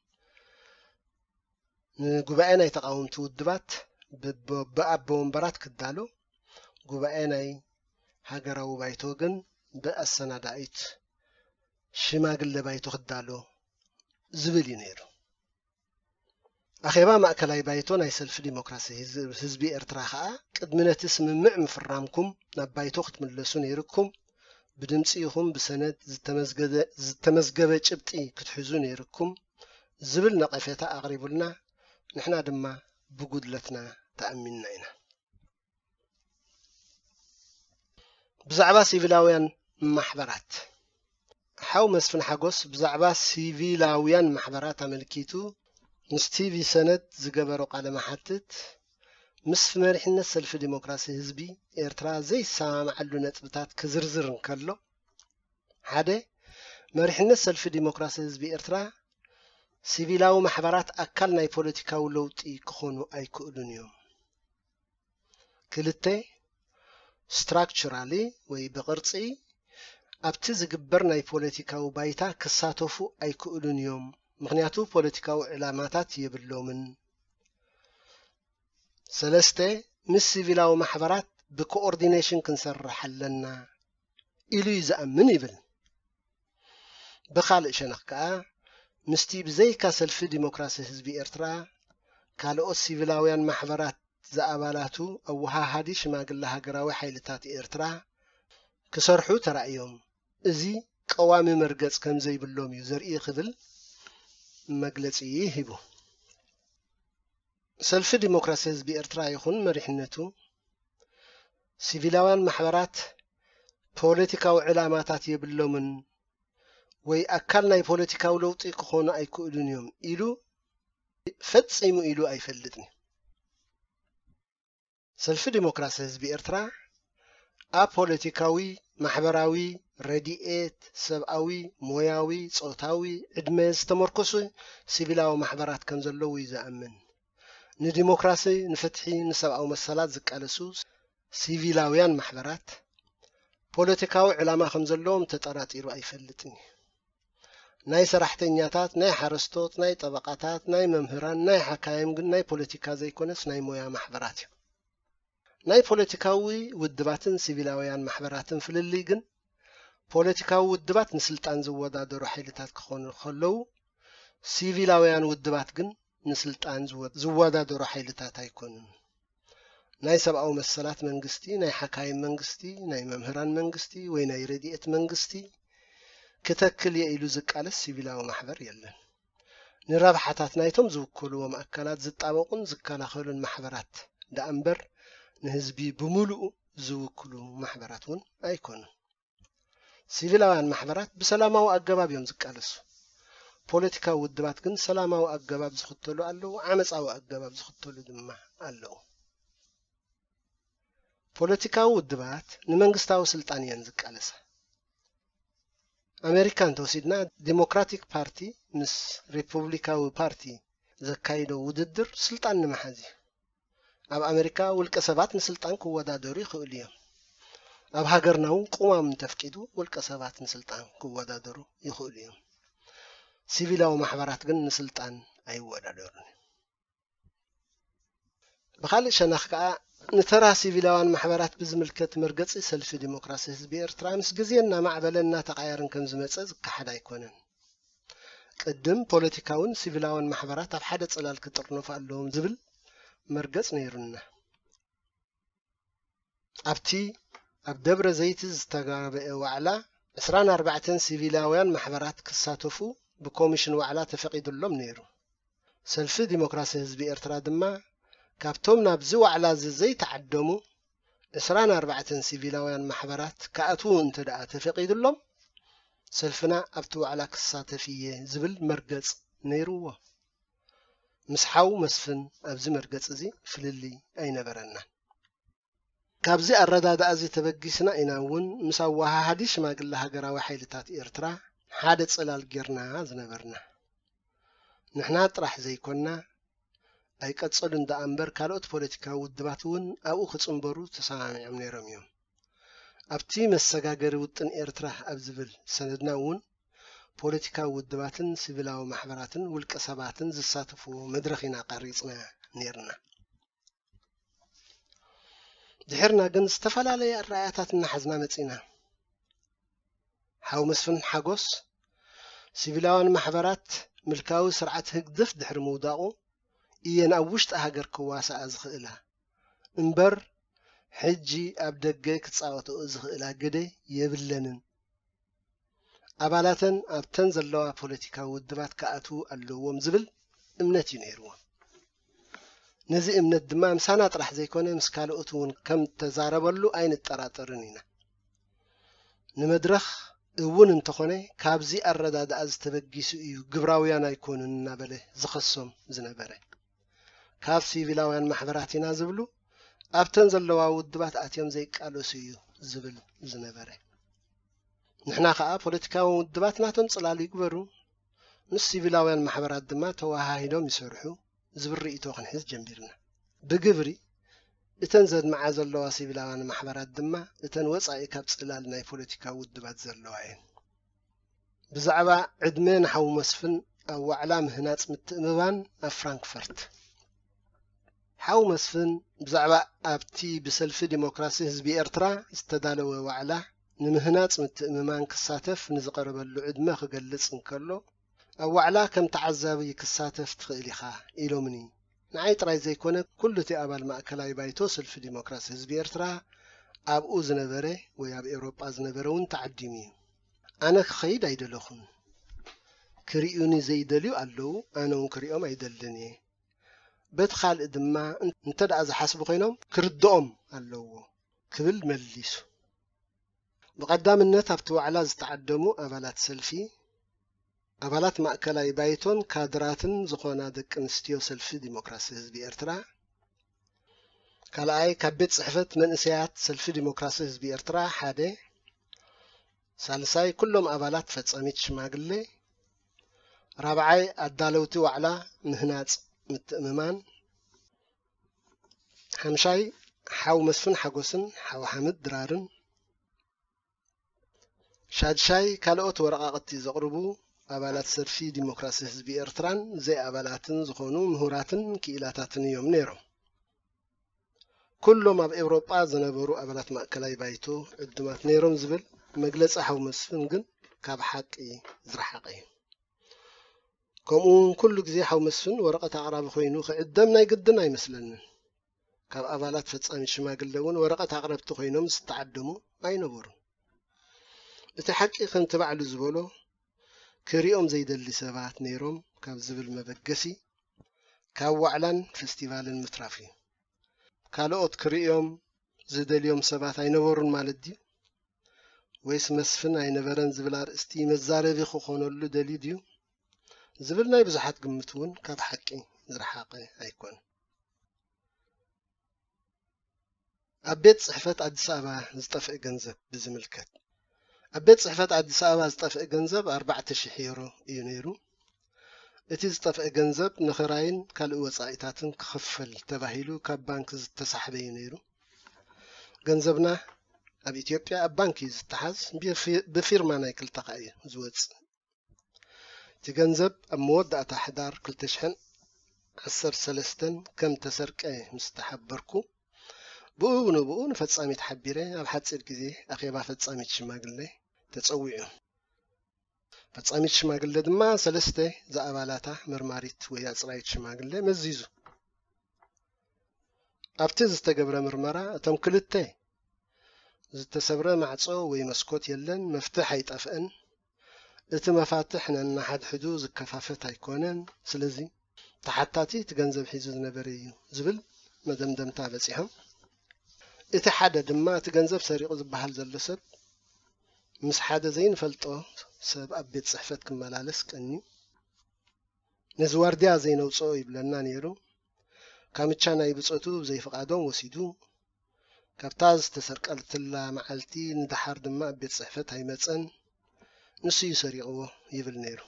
Speaker 1: ንጉባኤ ናይ ተቃወምቲ ውድባት ብኣቦ ወንበራት ክዳሎ ጉባኤ ናይ ሃገራዊ ባይቶ ግን ብኣሰናዳኢት ሽማግለ ባይቶ ክዳሎ ዝብል እዩ ነይሩ ኣኼባ ማእከላይ ባይቶ ናይ ሰልፊ ዲሞክራሲ ህዝቢ ኤርትራ ከዓ ቅድሚ ነቲ ስምምዕ ምፍራምኩም ናብ ባይቶ ክትምለሱ ነይርኩም بدمسي هم بسند زتمزجبة زتمزجبة كتحزون يركم زبلنا قفيتا أغربلنا نحنا دما بقدلتنا تأمننا هنا بزعبا سيفلاويان محبرات حاو مسفن حقوس بزعبا سيفلاويان محبرات ملكيتو نستيفي سند زقبرو قلم حتت ምስ መሪሕነት ሰልፊ ዲሞክራሲ ህዝቢ ኤርትራ ዘይሰማማዓሉ ነጥብታት ክዝርዝር እንከሎ ሓደ መሪሕነት ሰልፊ ዲሞክራሲ ህዝቢ ኤርትራ ሲቪላዊ ማሕበራት ኣካል ናይ ፖለቲካዊ ለውጢ ክኾኑ ኣይክእሉን እዮም ክልተ ስትራክቸራሊ ወይ ብቅርፂ ኣብቲ ዝግበር ናይ ፖለቲካዊ ባይታ ክሳተፉ ኣይክእሉን እዮም ምክንያቱ ፖለቲካዊ ዕላማታት የብሎምን ሰለስተ ምስ ሲቪላዊ ማሕበራት ብኮኦርዲኔሽን ክንሰርሕ ኣለና ኢሉ እዩ ዝኣምን ይብል ብኻልእ ሸነኽ ከዓ ምስቲ ብዘይካ ሰልፊ ዲሞክራሲ ህዝቢ ኤርትራ ካልኦት ሲቪላውያን ማሕበራት ዝኣባላቱ ኣወሃሃዲ ሽማግለ ሃገራዊ ሓይልታት ኤርትራ ክሰርሑ ተራእዮም እዚ ቀዋሚ መርገጽ ከም ዘይብሎም እዩ ዘርኢ ክብል መግለጺ ሂቡ ሰልፊ ዲሞክራሲ ህዝቢ ኤርትራ ይኹን መሪሕነቱ ሲቪላውያን ማሕበራት ፖለቲካዊ ዕላማታት የብሎምን ወይ ኣካል ናይ ፖለቲካዊ ለውጢ ክኾኑ ኣይክእሉን እዮም ኢሉ ፈጺሙ ኢሉ ኣይፈልጥን እዩ ሰልፊ ዲሞክራሲ ህዝቢ ኤርትራ ኣብ ፖለቲካዊ ማሕበራዊ ረድኤት ሰብኣዊ ሞያዊ ጾታዊ ዕድመ ዝተመርኮሱ ሲቪላዊ ማሕበራት ከም ዘለዉ እዩ ዝኣምን ንዲሞክራሲ ንፍትሒ ንሰብኣዊ መሰላት ዝቃለሱ ሲቪላውያን ማሕበራት ፖለቲካዊ ዕላማ ከም ዘለዎም ተጠራጢሩ ኣይፈልጥን ናይ ሰራሕተኛታት ናይ ሓረስቶት ናይ ጠበቃታት ናይ መምህራን ናይ ሓካይም ግን ናይ ፖለቲካ ዘይኮነስ ናይ ሞያ ማሕበራት እዩ ናይ ፖለቲካዊ ውድባትን ሲቪላውያን ማሕበራትን ፍልልይ ግን ፖለቲካዊ ውድባት ንስልጣን ዝወዳደሩ ሓይልታት ክኾኑ ከለዉ ሲቪላውያን ውድባት ግን ንስልጣን ዝወዳደሩ ሓይልታት ኣይኮኑን ናይ ሰብኣዊ መሰላት መንግስቲ ናይ ሓካይ መንግስቲ ናይ መምህራን መንግስቲ ወይ ናይ ረድኤት መንግስቲ ክተክል የኢሉ ዝቃለስ ሲቪላዊ ማሕበር የለን ንረብሓታት ናይቶም ዝውክልዎም ኣካላት ዝጣበቁን ዝከላኸሉን ማሕበራት ዳኣ እምበር ንህዝቢ ብምሉእ ዝውክሉ ማሕበራት እውን ኣይኮኑን ሲቪላውያን ማሕበራት ብሰላማዊ ኣገባብ እዮም ዝቃለሱ ፖለቲካዊ ውድባት ግን ሰላማዊ ኣገባብ ዝኽተሉ ኣለዉ ዓመፃዊ ኣገባብ ዝኽተሉ ድማ ኣለዉ ፖለቲካዊ ውድባት ንመንግስታዊ ስልጣን እየን ዝቃለሳ ኣሜሪካ እንተወሲድና ዲሞክራቲክ ፓርቲ ምስ ሪፑብሊካዊ ፓርቲ ዘካይዶ ውድድር ስልጣን ንምሓዝ እዩ ኣብ ኣሜሪካ ውልቀ ሰባት ንስልጣን ክወዳደሩ ይኽእሉ እዮም ኣብ ሃገርና እውን ቁማም እንተፍቂዱ ውልቀ ሰባት ንስልጣን ክወዳደሩ ይኽእሉ እዮም ሲቪላዊ ማሕበራት ግን ንስልጣን ኣይወዳደሩን ብካልእ ሸነኽ ከዓ ንተራ ሲቪላውያን ማሕበራት ብዝምልከት መርገፂ ሰልፊ ዲሞክራሲ ህዝቢ ኤርትራ ምስ ግዜና ማዕበለ እናተቃየርን ከም ዝመፀ ዝከሓድ ኣይኮነን ቅድም ፖለቲካውን ሲቪላውን ማሕበራት ኣብ ሓደ ፅላል ክጥርነፉ ኣለዎም ዝብል መርገፅ ነይሩና ኣብቲ ኣብ ደብረ ዘይቲ ዝተጋበአ ዋዕላ 24 ሲቪላውያን ማሕበራት ክሳተፉ ብኮሚሽን ዋዕላ ተፈቒዱሎም ነይሩ ሰልፊ ዲሞክራሲ ህዝቢ ኤርትራ ድማ ካብቶም ናብዚ ዋዕላ እዚ ዘይተዓደሙ 24 ሲቪላውያን ማሕበራት ክኣትዉ እንተ ደኣ ተፈቒዱሎም ሰልፍና ኣብቲ ዋዕላ ክሳተፍ እየ ዝብል መርገጽ ነይርዎ ምስሓው መስፍን ኣብዚ መርገጽ እዚ ፍልሊ ኣይነበረናን ካብዚ ኣረዳድኣ እዚ ተበጊስና ኢና እውን ምስ ኣወሃሃዲ ሽማግለ ሃገራዊ ሓይልታት ኤርትራ ሓደ ጽላል ጌርና ዝነበርና ንሕና ጥራሕ ዘይኮንና ኣይቀጸሉ እንዳ እምበር ካልኦት ፖለቲካዊ ውድባት እውን ኣብኡ ክጽምበሩ ተሰማሚዖም ነይሮም እዮም ኣብቲ መሰጋገሪ ውጥን ኤርትራ ኣብ ዝብል ሰነድና እውን ፖለቲካዊ ውድባትን ስቪላዊ ማሕበራትን ውልቀ ሰባትን ዝሳተፉ መድረኽ ኢና ቐሪጽና ነርና ድሕርና ግን ዝተፈላለየ ኣረኣያታት እናሓዝና መጺና ሓዊ መስፍን ሓጎስ ሲቪላውያን ማሕበራት ምልካዊ ስርዓት ህግደፍ ድሕሪ ምውዳቑ እየን ኣብ ውሽጢ ሃገር ክዋስኣ ዝኽእላ እምበር ሕጂ ኣብ ደገ ክጻወትኦ ዝኽእላ ግደ የብለንን ኣባላተን ኣብተን ዘለዋ ፖለቲካዊ ውድባት ክኣትዉ ኣለዎም ዝብል እምነት እዩ ነይርዎ ነዚ እምነት ድማ ምሳና ጥራሕ ዘይኮነ ምስ ካልኦት እውን ከም ተዛረበሉ ኣይንጠራጠርን ኢና ንመድረኽ እውን እንተኾነ ካብዚ ኣረዳድኣ ዝተበጊሱ እዩ ግብራውያን ኣይኮኑን እናበለ ዝኸሶም ዝነበረ ካብ ሲቪላውያን ማሕበራት ኢና ዝብሉ ኣብተን ዘለዋ ውድባት ኣትዮም ዘይቃለሱ እዩ ዝብል ዝነበረ ንሕና ከዓ ፖለቲካዊ ውድባት ናቶም ፅላል ይግበሩ ምስ ሲቪላውያን ማሕበራት ድማ ተዋሃሂዶም ይሰርሑ ዝብል ርእቶ ክንሕዝ ጀንቢርና ብግብሪ إتن زاد مع زلوا سيبلا عن محبرات دمة إتن وصع إكاب سلال ناي فوليتيكا ود بعد زلوا عين بزعبا عدمين حو مسفن أو أعلام هناس متأمبان فرانكفورت حو مسفن بزعبا أبتي بسلف ديمقراسي هزبي إرترا استدالوا وعلا نمهنات متأمبان كساتف نزقرب اللو عدمة خقلص نكرلو أو أعلا كم تعذابي كساتف تخيلي خا إلومني ንዓይ ጥራይ ዘይኮነ ኩሉ እቲ ኣባል ማእከላዊ ባይቶ ስልፊ ዲሞክራሲ ህዝቢ ኤርትራ ኣብኡ ዝነበረ ወይ ኣብ ኤውሮጳ ዝነበረ እውን ተዓዲሙ እዩ ኣነ ክኸይድ ኣይደለኹን ክርእዩኒ ዘይደልዩ ኣለዉ ኣነ እውን ክሪኦም ኣይደልን እየ በቲ ኻልእ ድማ እንተ ደኣ ዝሓስቡ ኮይኖም ክርድኦም ኣለዎ ክብል መሊሱ ብቐዳምነት ኣብቲ ዋዕላ ዝተዓደሙ ኣባላት ሰልፊ ኣባላት ማእከላይ ባይቶን ካድራትን ዝኾና ደቂ ኣንስትዮ ሰልፊ ዲሞክራሲ ህዝቢ ኤርትራ ካልኣይ ካብ ቤት ፅሕፈት መንእሰያት ሰልፊ ዲሞክራሲ ህዝቢ ኤርትራ ሓደ ሳልሳይ ኩሎም ኣባላት ፈፀሚት ሽማግሌ ራብዓይ ኣዳለውቲ ዋዕላ ምህናፅ ምትእምማን ሓምሻይ ሓው መስፍን ሓጎስን ሓው ሓምድ ድራርን ሻድሻይ ካልኦት ወረቓቕቲ ዘቕርቡ ኣባላት ሰልፊ ዲሞክራሲ ህዝቢ ኤርትራን ዘይ ኣባላትን ዝኾኑ ምሁራትን ክኢላታትን እዮም ነይሮም ኩሎም ኣብ ኤውሮጳ ዝነበሩ ኣባላት ማእከላይ ባይቶ ዕድማት ነይሮም ዝብል መግለፂ ሓዊ መስፍን ግን ካብ ሓቂ ዝረሓቐ እዩ ከምኡውን ኩሉ ግዜ ሓዊ መስፍን ወረቐት ኣቕራቢ ኮይኑ ክዕደም ናይ ግድን ኣይመስለንን ካብ ኣባላት ፈፃሚ ሽማግለ እውን ወረቐት ኣቕረብቲ ኮይኖም ዝተዓደሙ ኣይነበሩን እቲ ሓቂ ከምቲ ባዕሉ ዝበሎ كريوم زيد اللي سبعت نيروم كاب زبل مبقسي كاب وعلان فستيفال المترافي كالوت كريوم زيد اليوم سبعت اي نورون مالدي ويس مسفن اي نورن زبل ارستي مزاري في خوخون اللو دليديو زبل ناي بزحات قمتون كاب حاكي زرحاقي ايكون ابيت صحفات عدس ابا زطفئ جنزب بزملكت أبيت صحفات عدي سأواز طفئ جنزب أربعة شحيرو يونيرو إتيز طفئ جنزب نخراين كالقوة صائتاتن كخفل تباهيلو كبانك زتسحب يونيرو جنزبنا أبي إثيوبيا أبانكي زتحز بفير ما نايكل تقعي زوز تي جنزب أمود أتحدار كل تشحن عصر سلستن كم تسرك أي مستحب بركو ብኡ ንብኡ ንፈጻሚት ሓቢረ ኣብ ሓፂር ግዜ ኣኼባ ፈጻሚት ሽማግለ ተፀዊዑ ፈጻሚት ሽማግለ ድማ ሰለስተ ዝኣባላታ መርማሪት ወይ ኣፅራይት ሽማግለ መዚዙ ኣብቲ ዝተገብረ ምርመራ እቶም ክልተ ዝተሰብረ ማዕጾ ወይ መስኮት የለን መፍትሕ ኣይጠፍአን እቲ መፋትሕ ነናሓድሕዱ ዝከፋፈት ኣይኮነን ስለዚ ተሓታቲ እቲ ገንዘብ ሒዙ ዝነበረ እዩ ዝብል መደምደምታ በፂሖም إتي حدا دما تجنزف سريق زبهل زلسل مس حدا زين فلتو سب أبيت صحفت كمالالس كني نزوار ديا زين أو صوي بلنا نيرو كامي تشانا يبصوتو زي فقادون وسيدو كابتاز تسرق التلا معلتي ندحر دما أبيت صحفت هاي متسن نسي سريقو يبل نيرو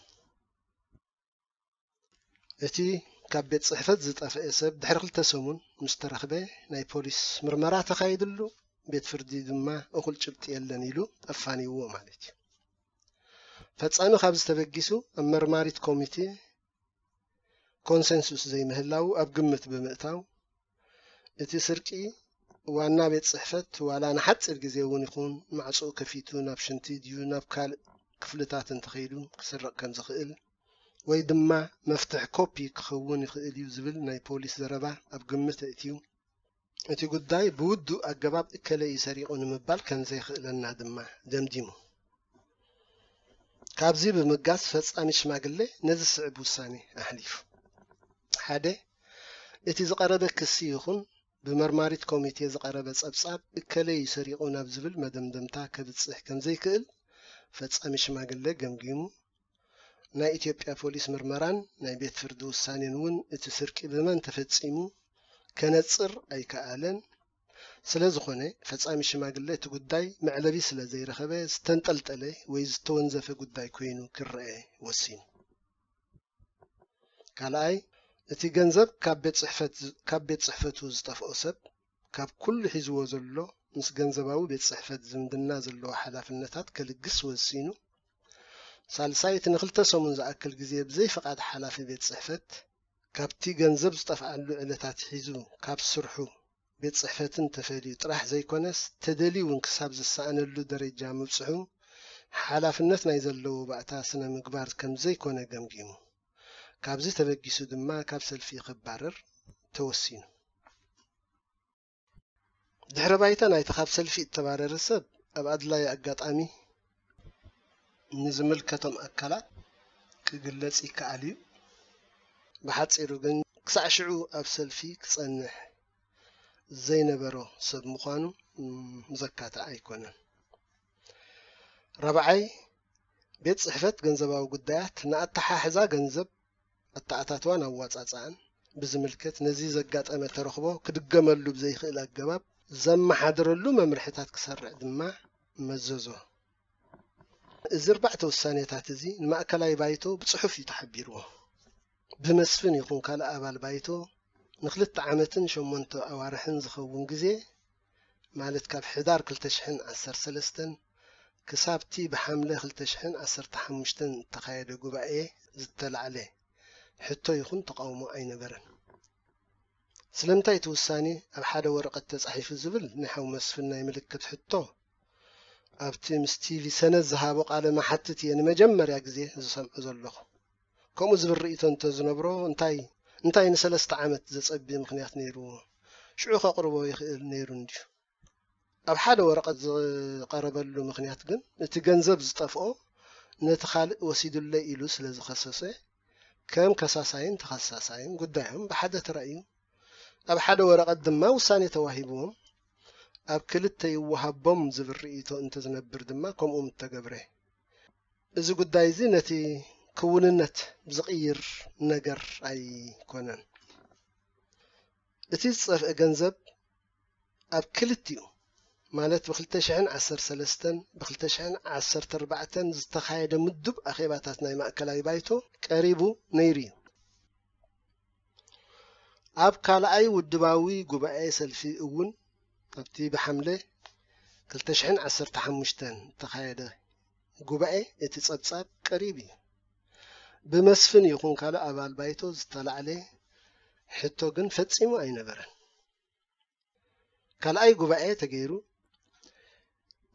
Speaker 1: إتي ካብ ቤት ፅሕፈት ዝጠፍአ ሰብ ድሕሪ ክልተ ሰሙን ምስ ተረኽበ ናይ ፖሊስ ምርመራ ተኻይድሉ ቤት ፍርዲ ድማ እኹል ጭብጢ የለን ኢሉ ጠፋኒይዎ ማለት እዩ ፈፃሚ ካብ ዝተበጊሱ ኣብ መርማሪት ኮሚቴ ኮንሰንሱስ ዘይምህላው ኣብ ግምት ብምእታው እቲ ስርቂ ዋና ቤት ፅሕፈት ዋላ ንሓፂር ግዜ እውን ይኹን ማዕፁኡ ከፊቱ ናብ ሽንቲ ድዩ ናብ ካልእ ክፍልታት እንተኸይዱ ክስረቕ ከም ዝኽእል ወይ ድማ መፍትሕ ኮፒ ክኸውን ይኽእል እዩ ዝብል ናይ ፖሊስ ዘረባ ኣብ ግምት ኣእትዩ እቲ ጉዳይ ብውዱእ ኣገባብ እከለ እዩ ሰሪቑ ንምባል ከምዘይኽእለና ድማ ደምዲሙ ካብዚ ብምጋስ ፈጻሚ ሽማግለ ነዚ ስዕብ ውሳነ ኣሕሊፉ ሓደ እቲ ዝቐረበ ክሲ ይኹን ብመርማሪት ኮሚቴ ዝቐረበ ጸብጻብ እከለይ ሰሪቑ ናብ ዝብል መደምደምታ ከብጽሕ ከም ዘይክእል ፈጻሚ ሽማግለ ገምጊሙ ናይ ኢትዮጵያ ፖሊስ ምርመራን ናይ ቤት ፍርዲ ውሳኔን እውን እቲ ስርቂ ብመን ተፈጺሙ ከነጽር ኣይከኣለን ስለ ዝኾነ ፈጻሚ ሽማግለ እቲ ጉዳይ መዕለቢ ስለ ዘይረኸበ ዝተንጠልጠለ ወይ ዝተወንዘፈ ጉዳይ ኮይኑ ክረአ ወሲኑ ካልኣይ እቲ ገንዘብ ካብ ቤት ጽሕፈቱ ዝጠፍኦ ሰብ ካብ ኩሉ ሒዝዎ ዘሎ ምስ ገንዘባዊ ቤት ጽሕፈት ዝምድና ዘለዎ ሓላፍነታት ከልግስ ወሲኑ ሳልሳይት ንክልተሰሙን ዝኣክል ግዜ ብዘይፈቓድ ሓላፊ ቤት ፅሕፈት ካብቲ ገንዘብ ዝጠፍኣሉ ዕለታት ሒዙ ካብ ስርሑ ቤት ፅሕፈትን ተፈልዩ ጥራሕ ዘይኮነስ ተደልዩ እውን ክሳብ ዝሰኣነሉ ደረጃ ምብፅሑ ሓላፍነት ናይ ዘለዎ ባእታ ስነ ምግባር ከም ዘይኮነ ገምጊሙ ካብዚ ተበጊሱ ድማ ካብ ሰልፊ ክባረር ተወሲኑ ድሕረ ባይታ ናይቲ ካብ ሰልፊ እተባረረ ሰብ ኣብ ኣድላይ ኣጋጣሚ ንዝምልከቶም ኣካላት ክግለጽ ይከኣል እዩ ብሓፂሩ ግን ክሳዕ ሽዑ ኣብ ሰልፊ ክጸንሕ ዘይነበሮ ሰብ ምዃኑ መዘካትዕ ኣይኮነን ረብዓይ ቤት ፅሕፈት ገንዘባዊ ጉዳያት ንኣተሓሕዛ ገንዘብ ኣተኣታትዋ ናብ ዋፃፃኣን ብዝምልከት ነዚ ዘጋጠመ ተረኽቦ ክድገመሉ ብዘይኽእል ኣገባብ ዘመሓድረሉ መምርሕታት ክሰርዕ ድማ መዘዞ زربعته وسانيتات زي المأكلاي بايتو بصحف يتحبيرو بمسفن يكون كلا أبال بايتو نخلط عامتن شمونتو أوارحن زخوون قزي مالت كاب حدار كلتشحن عسر سلستن كسابتي بحملة كلتشحن عسر تحمشتن تخيلو قبائي زدتل عليه حتو يكون تقاومو أي نبرن سلمتاي توساني أبحاد ورقة تصحيف الزبل نحو مسفن ملكة حتو ኣብቲ ምስ ቲቪ ሰነት ዝሃቦ ቃለ መሓትት እየ ንመጀመርያ ግዜ ዝሰምዑ ዘለኹ ከምኡ ዝብል ርእቶ እንተዝነብሮ እንታይ እንታይ ንሰለስተ ዓመት ዘጸቢ ምክንያት ነይርዎ ሽዑ ከቕርቦ ይኽእል ነይሩን ድዩ ኣብ ሓደ ወረቐት ዝቐረበሉ ምክንያት ግን እቲ ገንዘብ ዝጠፍኦ ነቲ ካልእ ወሲዱለይ ኢሉ ስለ ዝኸሰሰ ከም ከሳሳይን ተኸሳሳይን ጉዳዮም ብሓደ ተራእዩ ኣብ ሓደ ወረቐት ድማ ውሳኔ ተዋሂብዎም ኣብ ክልተ ይወሃቦም ዝብል ርእይቶ እንተዝነብር ድማ ከምኡ ምተገብረ እዚ ጉዳይ እዚ ነቲ ክውንነት ዝቕይር ነገር ኣይኮነን እቲ ዝፀፍአ ገንዘብ ኣብ ክልቲኡ ማለት ብ2013 ብ2014 ዝተኻየደ ምዱብ ኣኼባታት ናይ ማእከላዊ ባይቶ ቀሪቡ ነይሩ እዩ ኣብ ካልኣይ ውድባዊ ጉባኤ ሰልፊ እውን طبتي بحملة كلتشحن عصر تحمشتان تخايدة قبعي اتصاب قريبي بمسفن يكون كالا أبال بايتو زطال عليه حتو قن فتسيمو أي نبرن كالا أي قبعي تغيرو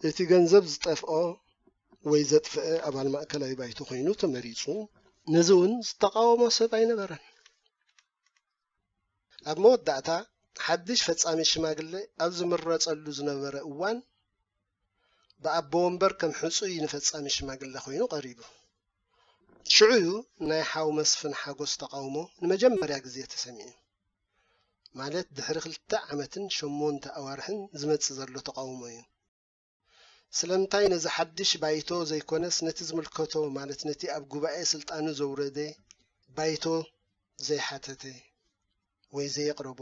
Speaker 1: اتي قنزب زطفقو ويزد فئة أبال مأكل أي بايتو خينو تمريسو نزون زطاقو مصب أي نبرن أب موت ሓድሽ ፈጻሚ ሽማግለ ኣብ ዝምረፀሉ ዝነበረ እዋን ብኣቦ ወንበር ከም ሕፁይ ንፈጻሚ ሽማግለ ኮይኑ ቀሪቡ ሽዑዩ ናይ ሓው መስፍን ሓጎስ ተቃውሞ ንመጀመርያ ግዜ ተሰሚዑ ማለት ድሕሪ ክልተ ዓመትን ሸሞንተ ኣዋርሕን ዝመጽእ ዘሎ ተቃውሞ እዩ ስለምንታይ ነዚ ሓድሽ ባይቶ ዘይኮነስ ነቲ ዝምልከቶ ማለት ነቲ ኣብ ጉባኤ ስልጣኑ ዘውረደ ባይቶ ዘይሓተተ ወይ ዘየቕረቦ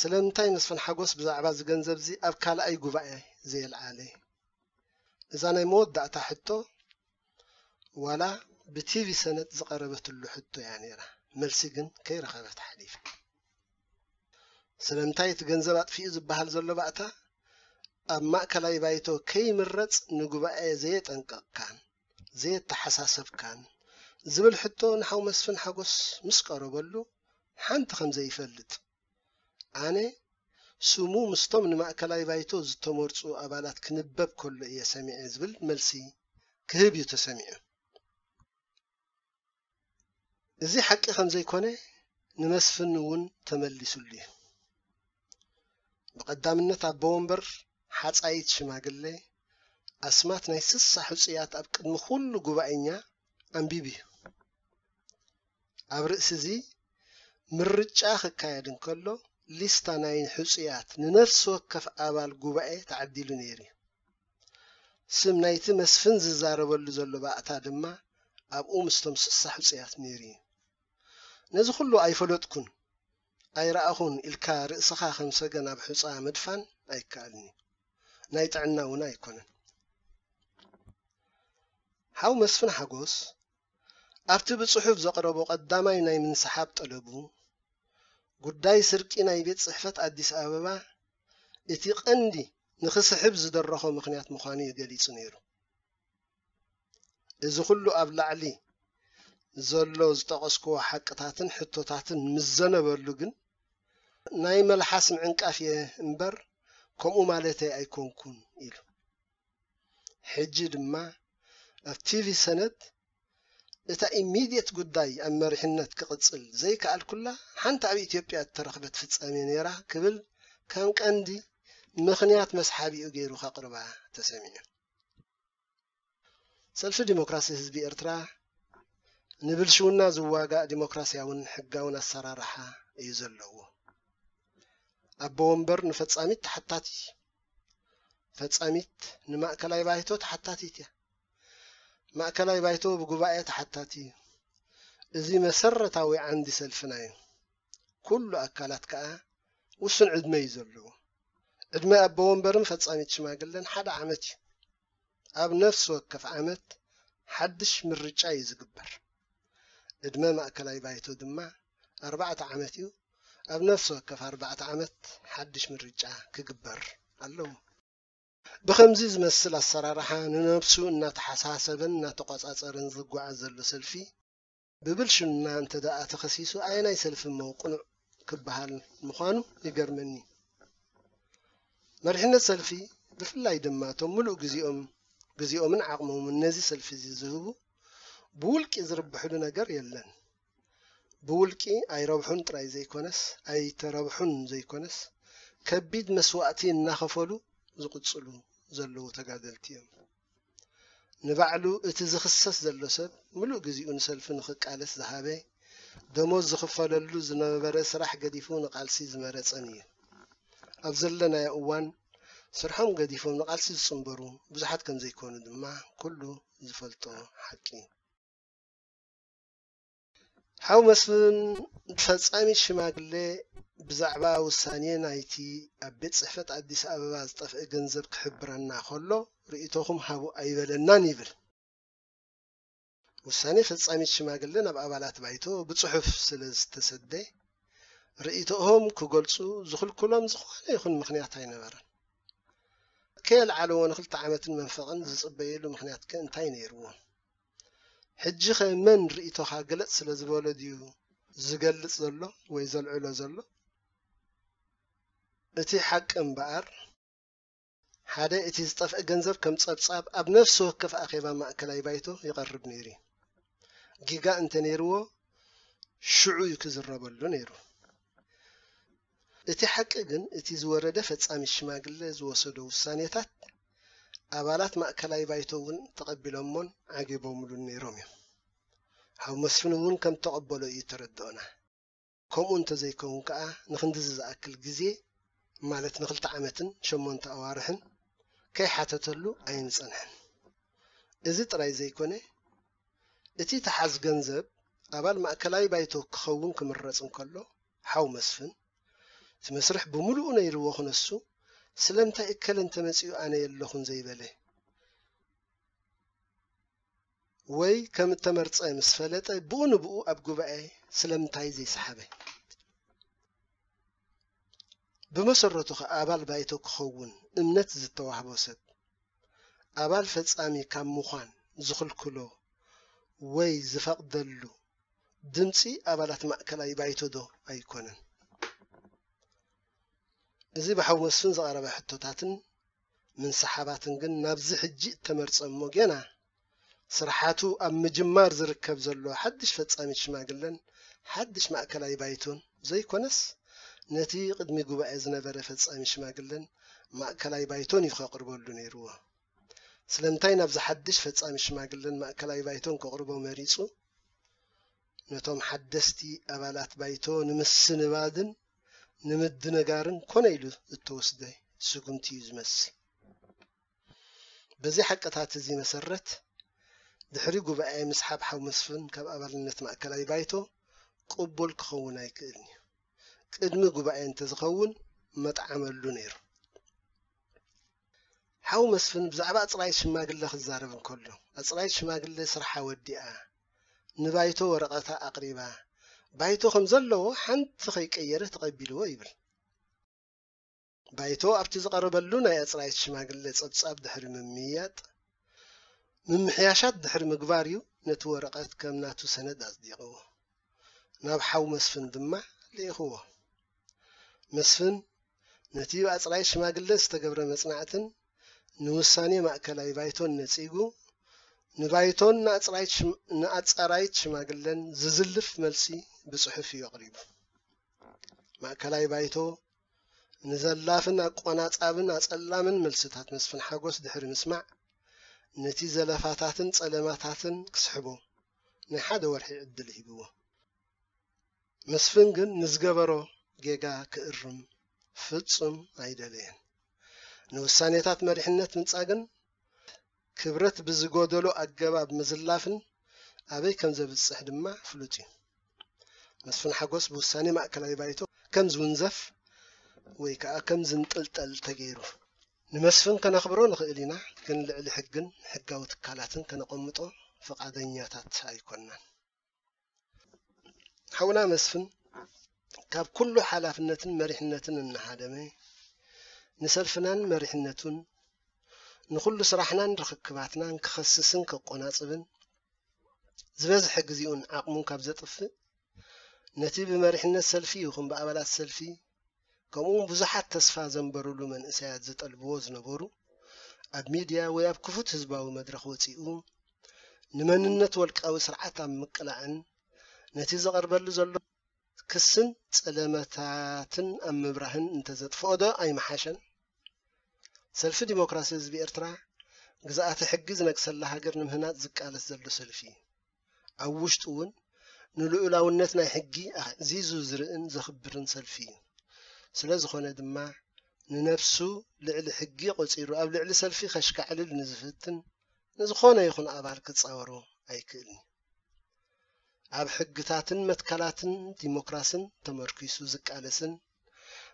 Speaker 1: سلمتاي نصفن حقوس بزعبا زغنزب زي أبكال أي قبعي زي العالي إذا يموت دا تحتو ولا بتيفي سند زقربة اللو حتو يعني را ملسيقن كي رخبت حليف سلمتاي تغنزبات في إذا بحال زلو بعتا أب مأكل أي بايتو كي مرت نقبعي زي تنقق كان زي تحساسب كان زبل حتو نحو مسفن حقوس مسكرو بلو حانت خمزي فلد ኣነ ስሙ ምስቶም ንማእከላይ ባይቶ ዝተመርፁ ኣባላት ክንበብ ከሎ እየ ሰሚዐ ዝብል መልሲ ክህብ እዩ ተሰሚዑ እዚ ሓቂ ከም ዘይኮነ ንመስፍን እውን ተመሊሱሉ እዩ ብቐዳምነት ኣቦ ወንበር ሓፃይት ሽማግለ ኣስማት ናይ ስሳ ሕፅያት ኣብ ቅድሚ ኩሉ ጉባኤኛ ኣንቢብ እዩ ኣብ ርእሲ እዚ ምርጫ ክካየድ እንከሎ ليستاناين حسيات ننفس وقف أبال قبائي تعديلو نيري سم نايتي مسفن ززارة واللزلو باعتا دما أب أومستم سسا حسيات نيري نزخلو أي فلوتكن أي رأخون إلكا رئسخا خمسة جناب حسا مدفن أي كالني نايت عناو نايكونن هاو مسفن حقوس أفتي بصحف زقربو قد داماي نايمن سحاب طلبو ጉዳይ ስርቂ ናይ ቤት ጽሕፈት ኣዲስ ኣበባ እቲ ቐንዲ ንኽስሕብ ዝደረኾ ምኽንያት ምዃኑ ገሊጹ ነይሩ እዚ ኩሉ ኣብ ላዕሊ ዘሎ ዝጠቐስክዎ ሓቅታትን ሕቶታትን ምስ ዘነበሉ ግን ናይ መልሓስ ምዕንቃፍ እየ እምበር ከምኡ ማለተይ ኣይኮንኩን ኢሉ ሕጂ ድማ ኣብቲ ቲቪ ሰነት እታ ኢሚድየት ጉዳይ ኣብ መሪሕነት ክቕጽል ዘይከኣልኩላ ሓንቲ ኣብ ኢትዮጵያ እተረኽበት ፍጻሜ ነይራ ክብል ከም ቀንዲ ምኽንያት መስሓቢኡ ገይሩ ከቕርባ ተሰሚዑ ሰልፊ ዲሞክራሲ ህዝቢ ኤርትራ ንብልሽውና ዝዋጋእ ዲሞክራስያውን ሕጋውን ኣሰራርሓ እዩ ዘለዎ ኣቦ ወንበር ንፈጻሚት ተሓታቲት ፈጻሚት ንማእከላይ ባይቶ ተሓታቲት እያ ማእከላይ ባይቶ ብጉባኤ ተሓታቲ እዩ እዚ መሰረታዊ ዓንዲ ሰልፍና እዩ ኩሉ ኣካላት ከዓ ውሱን ዕድመ እዩ ዘለዎ ዕድመ ኣቦ ወንበርን ፈጻሚት ሽማግለን ሓደ ዓመት እዩ ኣብ ነፍሲ ወከፍ ዓመት ሓድሽ ምርጫ እዩ ዝግበር ዕድመ ማእከላይ ባይቶ ድማ ኣርባዕተ ዓመት እዩ ኣብ ነፍሲ ወከፍ ኣርባዕተ ዓመት ሓድሽ ምርጫ ክግበር ኣለዎ بخمزي زمسل السرارحان نبسو انات حساسبا ناتقاس اصارن زقو عزل سلفي ببلشو انان تداء تخسيسو ايناي سلف موقنو كبهال مخانو يقر مني مرحنة سلفي بفلاي دماتو ملو قزي ام قزي ام عقمو من نزي سلفي زي زهبو بولك از ربحو نقر يلن بولكي اي ربحون تراي زي كونس اي تربحون زي كونس كبيد مسواتي نخفلو ዝቕፅሉ ዘለዉ ተጋደልቲ እዮም ንባዕሉ እቲ ዝኽሰስ ዘሎ ሰብ ሙሉእ ግዚኡ ንሰልፊ ንኽቃለስ ዝሃበ ደሞዝ ዝኽፈለሉ ዝነበረ ስራሕ ገዲፉ ንቓልሲ ዝመረፀን እዩ ኣብ ዘለናዮ እዋን ስርሖም ገዲፎም ንቓልሲ ዝፅንበሩ ብዙሓት ከም ዘይኮኑ ድማ ኩሉ ዝፈልጦ ሓቂ حاو مسلم فصامي شماغله بزعبا وسانيه نايتي ابيت صحفه اديس ابابا زطفئ غنزب كحبرنا خلو ريتوخم حاو ايبلنا نيبل وسانيه فصامي شماغله نبا بالات بايتو بصحف سلس تسدد ريتوهم كغلصو زخل كلهم زخل يخن مخنيات هاي نبر كيل علو نخل تعامت المنفقن زصبيلو مخنيات كنتاي نيرون حجي خي من رئيتو خا قلت سلا زبولة ديو زقلت زلو ويزل علو زلو اتي حق انبار حدا اتي زطف اقنزب كم تصاب صاب اب نفسو كف اخيبا ما اكلاي بايتو يقرب نيري جيجا انت نيروو شعو يكزر بلو نيرو اتي حق اقن اتي زورة دفت الشماق اللي زوصدو السانيتات أبالات مأكلاي بيتون تقبل أمون عقب أمون روميو هاو مسفنون كم تقبلوا يتردونا كم أنت زي كونكا نخندز أكل جزي مالت نخل طعمتن شمون تأوارهن كي حتتلو أين سنحن إزي تراي زي كوني إتي تحز جنزب أبال مأكلاي بيتو كخون كمرسن كله هاو مسفن تمسرح بملؤنا يروخ نسو سلمت اكل انت مسيو انا يلخون زي بلي وي كم تمرت اي مسفلت اي بو نبو ابقو بأي سلمت اي زي سحابي بمسرتو ابال بايتو كخوون امنت زي التوحبو سد ابال فتس امي كام مخان زخل كلو وي زفاق دلو دمسي ابالات مأكلا يبايتو دو اي كونن እዚ ብሓጐስን ዝቐረበ ሕቶታትን ምንሰሓባትን ግን ናብዚ ሕጂ እተመርፀሞ ጌና ስራሓቱ ኣብ ምጅማር ዝርከብ ዘሎ ሓድሽ ፈጻሚት ሽማግለን ሓድሽ ማእከላይ ባይቶን ዘይኮነስ ነቲ ቅድሚ ጉባኤ ዝነበረ ፈጻሚ ሽማግለን ማእከላይ ባይቶን እዩ ከቕርበሉ ነይርዎ ስለምንታይ ናብዚ ሓድሽ ፈጻሚ ሽማግለን ማእከላይ ባይቶን ከቕርቦ መሪፁ ነቶም ሓደስቲ ኣባላት ባይቶ ንምስንባድን ንምዲ ነጋርን ኮነ ኢሉ እተወስደይ ስጉምቲ እዩ ዝመስል በዚ ሓቀታት እዚ መሰረት ድሕሪ ጉባኤ ምስ ሓብሓብ መስፍን ካብ ኣባልነት ማእከላይ ባይቶ ቅቡል ክኸውን ኣይክእልን እዩ ቅድሚ ጉባኤ እንተዝኸውን መጥዓመሉ ነይሩ ሓዊ መስፍን ብዛዕባ ኣፅራይት ሽማግለ ክዛረብ እንከሎ ኣፅራይት ሽማግለ ስርሓ ወዲኣ ንባይቶ ወረቐታ ኣቕሪባ بايتو خمزلو حنت خيكيره تقبلو يبل بايتو ابتي زقربلونا يا صرايت شماغل صصاب دحر مميات من حياشات دحر مقباريو نت ورقات كم ناتو سند ازديقو ناب حو مسفن دمع لي هو مسفن نتيو اصرايت شماغل استغبر مصنعتن نوساني ماكلاي بايتو نسيغو ንባይቶን ንኣጻራይት ሽማግለን ዝዝልፍ መልሲ ብፅሑፍ እዩ ኣቕሪቡ ማእከላይ ባይቶ ንዘላፍን ኣቆናፃብን ኣፀላምን መልስታት መስፍን ሓጎስ ድሕሪ ምስማዕ ነቲ ዘለፋታትን ጸለማታትን ክስሕቦ ናይ ሓደ ወርሒ ዕድል ሂብዎ መስፍን ግን ንዝገበሮ ጌጋ ክእርም ፍጹም ኣይደለየን ንውሳኔታት መሪሕነት ምንፃግን። ግን ክብረት ብዝጎደሎ ኣገባብ ምዝላፍን ኣበይ ከም ዘብፅሕ ድማ ፍሉጥ እዩ መስፍን ሓጎስ ብውሳኔ ማእከላዊ ባይቶ ከም ዝውንዘፍ ወይ ከዓ ከም ዝንጥልጠል ተገይሩ ንመስፍን ከነኽብሮ ንኽእል ኢና ግን ልዕሊ ሕግን ሕጋዊ ትካላትን ከነቐምጦ ፈቓደኛታት ኣይኮንናን ሓውና መስፍን ካብ ኩሉ ሓላፍነትን መሪሕነትን እናሃደመ ንሰልፍናን መሪሕነቱን نخل سرحنا نرخك بعتنا نخصصن كقناة ابن زبز حق زيون عقمون كابزة طف نتيب مرحنا سلفي وخم بقابلات سلفي كمون بزحات تسفى زنبرو لمن إساعد زت البوز نبورو أب ميديا وياب كفوت هزبا ومدرخ وتيقوم نمن النت والكاو سرعة مقلعا نتيزة غربة لزلو كسن تسلمتاتن أم مبرهن انتزت فوضى أي محاشن سلف ديمقراسي زبي إرترا قزاءات حقز نقص الله هاجر نمهنات زك على الزل سلفي عوش تقول نلقو لو الناس نحقي زيزو زرقن زخبرن سلفي سلاز خونا دماء ننفسو لعل حقي قصيرو أو لعل سلفي خشك على النزفتن نزخونا يخون أبار كتصورو أي كلني أب حقتاتن متكلاتن ديمقراسن تمركيسو زك على سن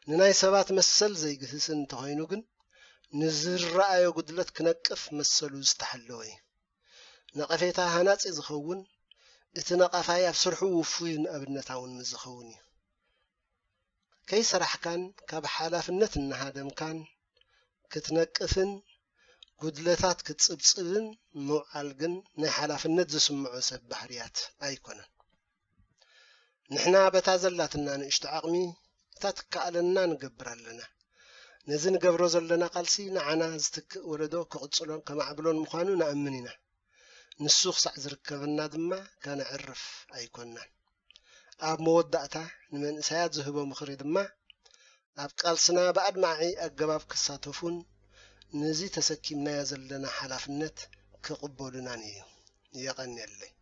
Speaker 1: نناي سبات مسل زي قسسن تهينو نزر رأي قدلت كنقف مسلو استحلوي نقفيتها هنات إذخون إتنقفها يفسرحو وفوين أبنتاون مزخوني كي سرح كان كبحالة فنت النهادم كان كتنقفن قدلتات كتسبسبن معالقن نحالة فنت زسم عسب بحريات أيكونا نحنا بتازلاتنا نشتعقمي تتكالنا نقبر لنا ነዚ ንገብሮ ዘለና ቃልሲ ንዓና ዝትክእ ወለዶ ክቕፅሎን ከማዕብሎን ምዃኑ ንኣምን ኢና ንሱ ክሳዕ ዝርከበና ድማ ከነዕርፍ ኣይኮናን ኣብ መወዳእታ ንመንእሰያት ዝህቦ ምኽሪ ድማ ኣብ ቃልስና ብኣድማዒ ኣገባብ ክሳተፉን ንዚ ተሰኪምናዮ ዘለና ሓላፍነት ክቕበሉናን እዩ የቐኒየለይ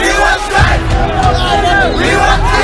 Speaker 2: We want strength! We want